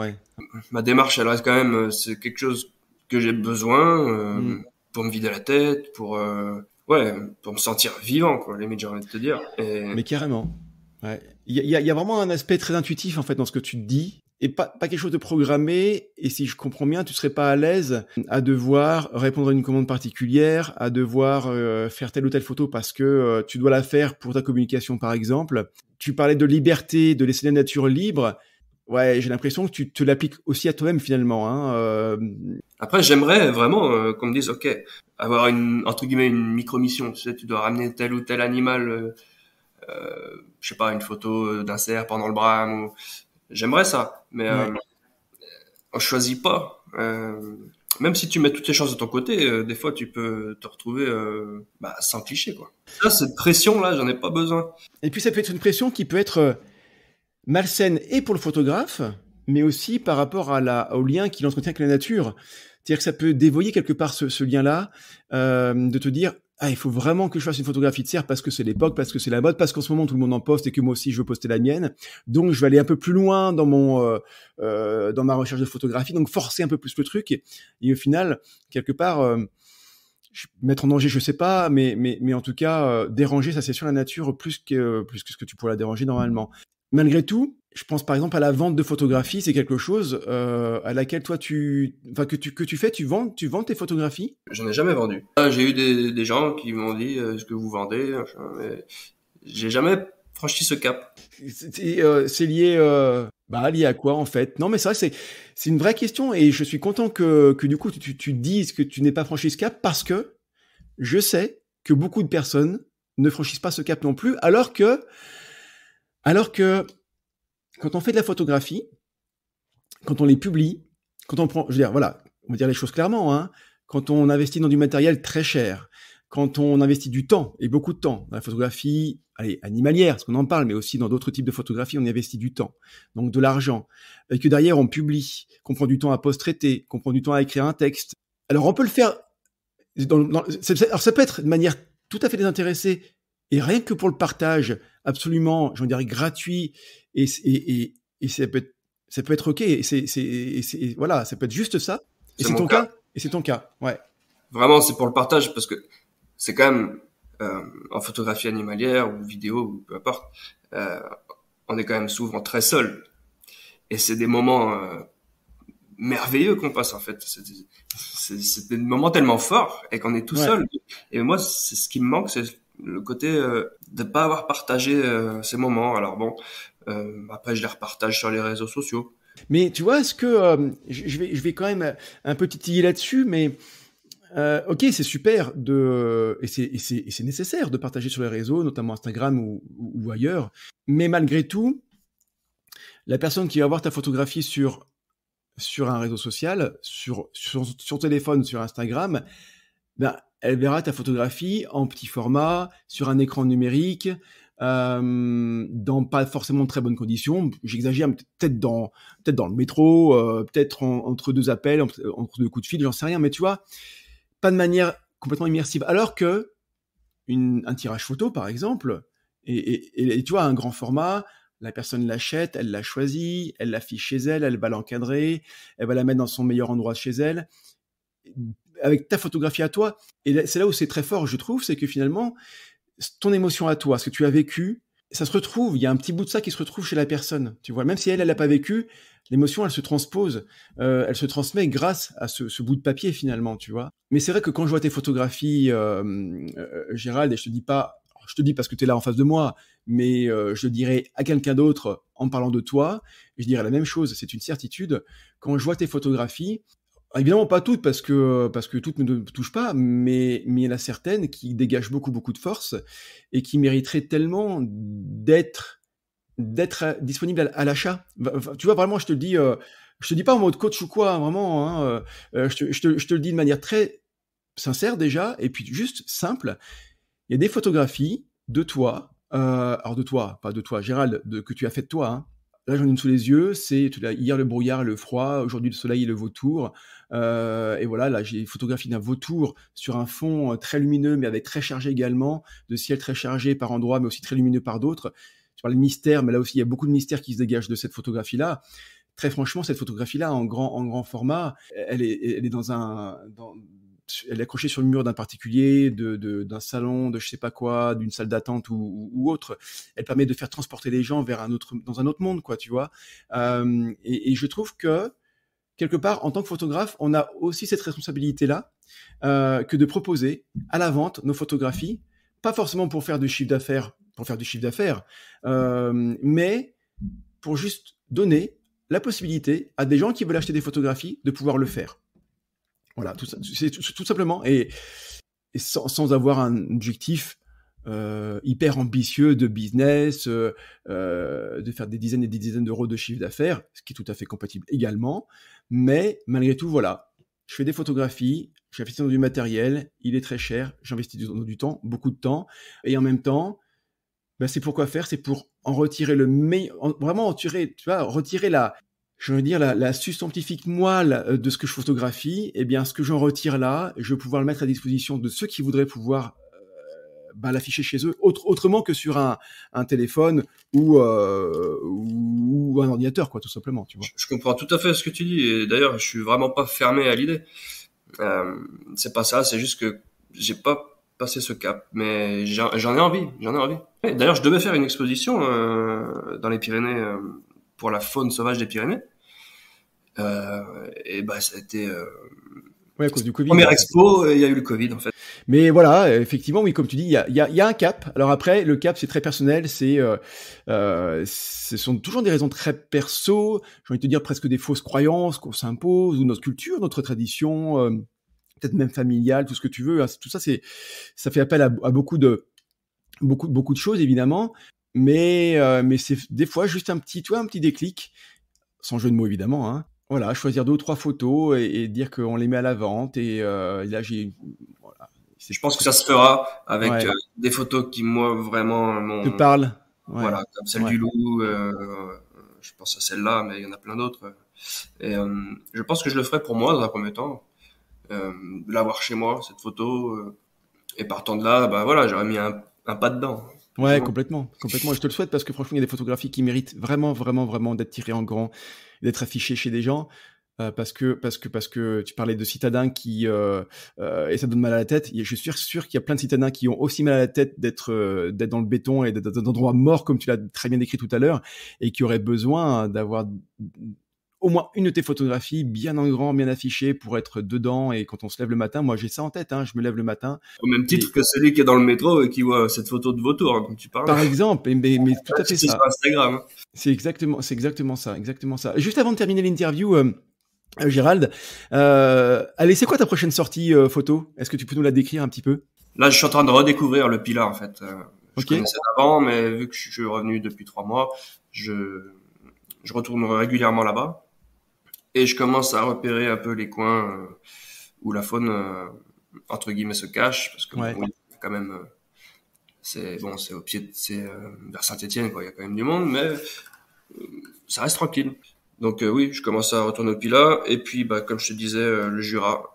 Ma démarche, elle reste quand même, c'est quelque chose que j'ai besoin euh, mm. pour me vider la tête, pour euh, ouais, pour me sentir vivant quoi, les j'ai envie de te dire. Mais carrément. Il y, a, vraiment un aspect très intuitif en fait dans ce que tu dis et pas, pas quelque chose de programmé. Et si je comprends bien, tu serais pas à l'aise à devoir répondre à une commande particulière, à devoir euh, faire telle ou telle photo parce que tu dois la faire pour ta communication par exemple. Tu parlais de liberté, de laisser la nature libre. Ouais, j'ai l'impression que tu te l'appliques aussi à toi-même finalement. Hein. Après, j'aimerais vraiment euh, qu'on me dise, ok, avoir une entre guillemets une micro mission. Tu sais, tu dois ramener tel ou tel animal, euh, euh je sais pas, une photo euh, d'un cerf pendant le bras J'aimerais ça, mais on on choisit pas. même si tu mets toutes tes chances de ton côté, des fois tu peux te retrouver bah, sans cliché quoi. cette pression là, j'en ai pas besoin. Et puis ça peut être une pression qui peut être malsaine et pour le photographe, mais aussi par rapport à la, au lien qu'il entretient avec la nature. C'est-à-dire que ça peut dévoyer quelque part ce, lien-là, euh, de te dire ah, il faut vraiment que je fasse une photographie de serre parce que c'est l'époque, parce que c'est la mode, parce qu'en ce moment tout le monde en poste et que moi aussi je veux poster la mienne. Donc je vais aller un peu plus loin dans mon euh, euh, dans ma recherche de photographie, donc forcer un peu plus le truc et, au final quelque part mettre en danger, je sais pas, mais mais mais en tout cas déranger ça c'est sur la nature plus que plus que ce que tu pourrais la déranger normalement. Malgré tout, je pense par exemple à la vente de photographies, c'est quelque chose euh, à laquelle toi tu, enfin que tu que tu fais, tu vends, tu vends tes photographies. J'en ai jamais vendu. Euh, j'ai eu des, des, gens qui m'ont dit est-ce euh, que vous vendez J'ai jamais franchi ce cap. C'est euh, lié, euh, bah lié à quoi en fait Non, mais ça c'est c'est une vraie question et je suis content que que du coup tu tu dises que tu n'es pas franchi ce cap parce que je sais que beaucoup de personnes ne franchissent pas ce cap non plus, alors que alors que quand on fait de la photographie, quand on les publie, quand on prend, je veux dire, voilà, on va dire les choses clairement, hein, quand on investit dans du matériel très cher, quand on investit du temps, et beaucoup de temps, dans la photographie animalière, parce qu'on en parle, mais aussi dans d'autres types de photographies, on investit du temps, donc de l'argent, et que derrière on publie, qu'on prend du temps à post-traiter, qu'on prend du temps à écrire un texte. Alors on peut le faire, dans, alors ça peut être de manière tout à fait désintéressée et rien que pour le partage absolument, j'en dirais, gratuit, et, et, et, et, ça, peut être, ça peut être OK, et, c'est, voilà, ça peut être juste ça, et c'est ton cas. et c'est ton cas, ouais. Vraiment, c'est pour le partage, parce que c'est quand même, euh, en photographie animalière ou vidéo, ou peu importe, euh, on est quand même souvent très seul. Et c'est des moments euh, merveilleux qu'on passe en fait. C'est des moments tellement forts et qu'on est tout seul. Et moi, c'est ce qui me manque, c'est le côté de euh, de pas avoir partagé euh, ces moments. Alors bon, euh, après je les repartage sur les réseaux sociaux. Mais tu vois, ce que je vais, je vais quand même un petit titiller là-dessus, mais ok, c'est super de et c'est nécessaire de partager sur les réseaux, notamment Instagram ou, ou, ailleurs. Mais malgré tout, la personne qui va voir ta photographie sur sur un réseau social, sur sur, sur téléphone, sur Instagram, ben elle verra ta photographie en petit format, sur un écran numérique, euh, dans pas forcément très bonnes conditions. J'exagère, peut-être dans, peut dans le métro, euh, peut-être entre deux appels, entre, deux coups de fil, j'en sais rien. Mais tu vois, pas de manière complètement immersive. Alors que un tirage photo, par exemple, et, et tu vois, un grand format, la personne l'achète, elle l'a choisi, elle l'affiche chez elle, elle va l'encadrer, elle va la mettre dans son meilleur endroit chez elle avec ta photographie à toi. Et c'est là où c'est très fort, je trouve, c'est que finalement, ton émotion à toi, ce que tu as vécu, ça se retrouve. Il y a un petit bout de ça qui se retrouve chez la personne. Tu vois, même si elle, elle l'a pas vécu, l'émotion, elle se transpose, euh, elle se transmet grâce à ce, bout de papier finalement. Tu vois. Mais c'est vrai que quand je vois tes photographies, euh, euh, Gérald, et je te dis pas je te dis parce que tu es là en face de moi, mais je dirais à quelqu'un d'autre en parlant de toi, je dirais la même chose, c'est une certitude. Quand je vois tes photographies, ah, évidemment pas toutes parce que parce que toutes ne touchent pas, mais mais il y en a certaines qui dégagent beaucoup beaucoup de force et qui mériteraient tellement d'être d'être euh, disponible à, l'achat. Tu vois vraiment, je te le dis, euh, je te dis pas en mode coach ou quoi, hein, vraiment. Hein, euh, je, te, je, te, le dis de manière très sincère déjà et puis juste simple. Il y a des photographies de toi, euh, alors de toi, pas de toi, Gérald, de, que tu as fait de toi. Hein. Là, j'en ai une sous les yeux. C'est hier le brouillard, le froid. Aujourd'hui, le soleil et le vautour. Euh, et voilà, là, j'ai photographie d'un vautour sur un fond euh, très lumineux, mais avec très chargé également, de ciel très chargé par endroits, mais aussi très lumineux par d'autres. Tu parles de mystère, mais là aussi, il y a beaucoup de mystères qui se dégagent de cette photographie-là. Très franchement, cette photographie-là, en grand, en grand format, elle est, elle est dans un, elle est accrochée sur le mur d'un particulier, d'un de, salon, de je sais pas quoi, d'une salle d'attente ou, autre. Elle permet de faire transporter les gens vers un autre, dans un autre monde, quoi, tu vois. Euh, et, et, je trouve que quelque part, en tant que photographe, on a aussi cette responsabilité-là euh, que de proposer à la vente nos photographies, pas forcément pour faire du chiffre d'affaires, pour faire du chiffre d'affaires, euh, mais pour juste donner la possibilité à des gens qui veulent acheter des photographies de pouvoir le faire. Voilà, tout, simplement. Et, sans, avoir un objectif euh, hyper ambitieux de business, euh, euh, de faire des dizaines et des dizaines d'euros de chiffre d'affaires, ce qui est tout à fait compatible également. Mais malgré tout, voilà, je fais des photographies, j'investis dans du matériel, il est très cher, j'investis dans du temps, beaucoup de temps, et en même temps, bah, c'est pour quoi faire C'est pour en retirer le meilleur, vraiment en tirer, tu vois, retirer la, je veux dire, la, la substantifique moelle de ce que je photographie, eh bien, ce que j'en retire là, je vais pouvoir le mettre à disposition de ceux qui voudraient pouvoir bah, l'afficher chez eux autre, autrement que sur un, un téléphone ou, euh, ou, un ordinateur, quoi, tout simplement. Tu vois. Je, comprends tout à fait ce que tu dis. Et d'ailleurs, je suis vraiment pas fermé à l'idée. Euh, c'est pas ça. C'est juste que j'ai pas passé ce cap, mais j'en ai envie, j'en ai envie. D'ailleurs, je devais faire une exposition euh, dans les Pyrénées euh, pour la faune sauvage des Pyrénées, euh, et bah ça a été euh, à cause du Covid. Première expo, euh, il y a eu le Covid en fait. Mais voilà, effectivement, oui, comme tu dis, il y a, y, a, y a, un cap. Alors après, le cap, c'est très personnel. C'est, euh, euh, ce sont toujours des raisons très perso. J'ai envie de te dire presque des fausses croyances qu'on s'impose ou notre culture, notre tradition, euh, peut-être même familiale, tout ce que tu veux. Hein. tout ça, c'est, ça fait appel à, beaucoup de, beaucoup, beaucoup de choses évidemment. Mais, mais c'est des fois juste un petit, toi, un petit déclic sans jeu de mots évidemment, hein, voilà, choisir deux ou trois photos et, dire qu'on les met à la vente. Et, euh, là, j'ai. Voilà, je pense que ça se fera avec euh, des photos qui, moi, vraiment. Te parlent. Voilà, comme celle du loup. Euh, euh, je pense à celle-là, mais il y en a plein d'autres. Et je pense que je le ferai pour moi dans un premier temps. de l'avoir chez moi, cette photo. et partant de là, bah voilà, j'aurais mis un, pas dedans. Ouais, complètement, complètement. je te le souhaite parce que franchement, il y a des photographies qui méritent vraiment, vraiment, vraiment d'être tirées en grand, d'être affichées chez des gens. Euh, parce que parce que parce que tu parlais de citadins qui euh, euh, et ça donne mal à la tête. je suis sûr, qu'il y a plein de citadins qui ont aussi mal à la tête d'être d'être dans le béton et d'être dans un endroit mort comme tu l'as très bien décrit tout à l'heure et qui auraient besoin d'avoir au moins une de tes photographies bien en grand, bien affichée pour être dedans. Et quand on se lève le matin, moi j'ai ça en tête, hein, je me lève le matin. Au même titre que celui qui est dans le métro et qui voit cette photo de vautour hein, tu parles. Par exemple, mais, mais, tout à ah, fait ça. Hein. C'est exactement, c'est exactement ça, exactement ça. Juste avant de terminer l'interview. Euh, euh, Gérald, euh, allez, c'est quoi ta prochaine sortie photo Est-ce que tu peux nous la décrire un petit peu Là, je suis en train de redécouvrir le Pilar, en fait. Je connaissais avant, mais vu que je suis revenu depuis trois mois, je, je retourne régulièrement là-bas et je commence à repérer un peu les coins euh, où la faune euh, entre guillemets se cache parce que ouais. quand même euh, c'est bon c'est au pied c'est vers Saint-Étienne quoi il y a quand même du monde mais ça reste tranquille donc oui je commence à retourner au Pilat et puis bah comme je te disais le Jura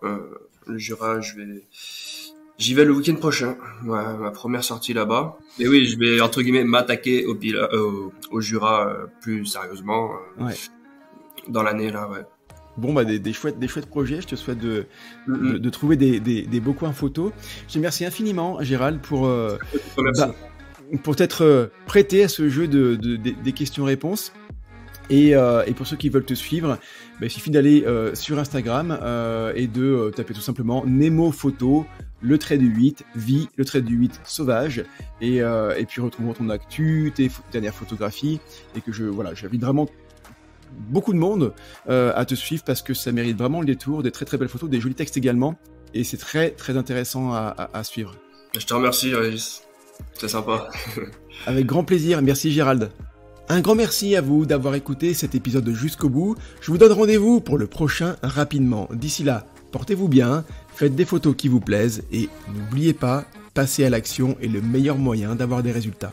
le Jura je vais J'y vais le week-end prochain, ma, première sortie là-bas. Et oui, je vais entre guillemets m'attaquer au, au Jura plus sérieusement dans l'année là, ouais. Bon, bah, des, chouettes, des chouettes projets. Je te souhaite de, mm, mm. de, trouver des, des, beaux coins photos. Je te remercie infiniment, Gérald, pour, euh, bah, pour t'être euh, prêté à ce jeu de, des questions-réponses. Et, euh, et, pour ceux qui veulent te suivre, bah, il suffit d'aller sur Instagram et de taper tout simplement Nemo Photo, le trait du 8, vie, le trait du 8 sauvage, et, et puis retrouvons ton actu, tes dernières photographies, et que je, voilà, j'invite vraiment beaucoup de monde euh, à te suivre parce que ça mérite vraiment le détour, des très très belles photos, des jolis textes également, et c'est très très intéressant à, suivre. Je te remercie Régis, c'est sympa. Avec grand plaisir, merci Gérald. Un grand merci à vous d'avoir écouté cet épisode jusqu'au bout, je vous donne rendez-vous pour le prochain rapidement. D'ici là, portez-vous bien, faites des photos qui vous plaisent, et n'oubliez pas, passer à l'action est le meilleur moyen d'avoir des résultats.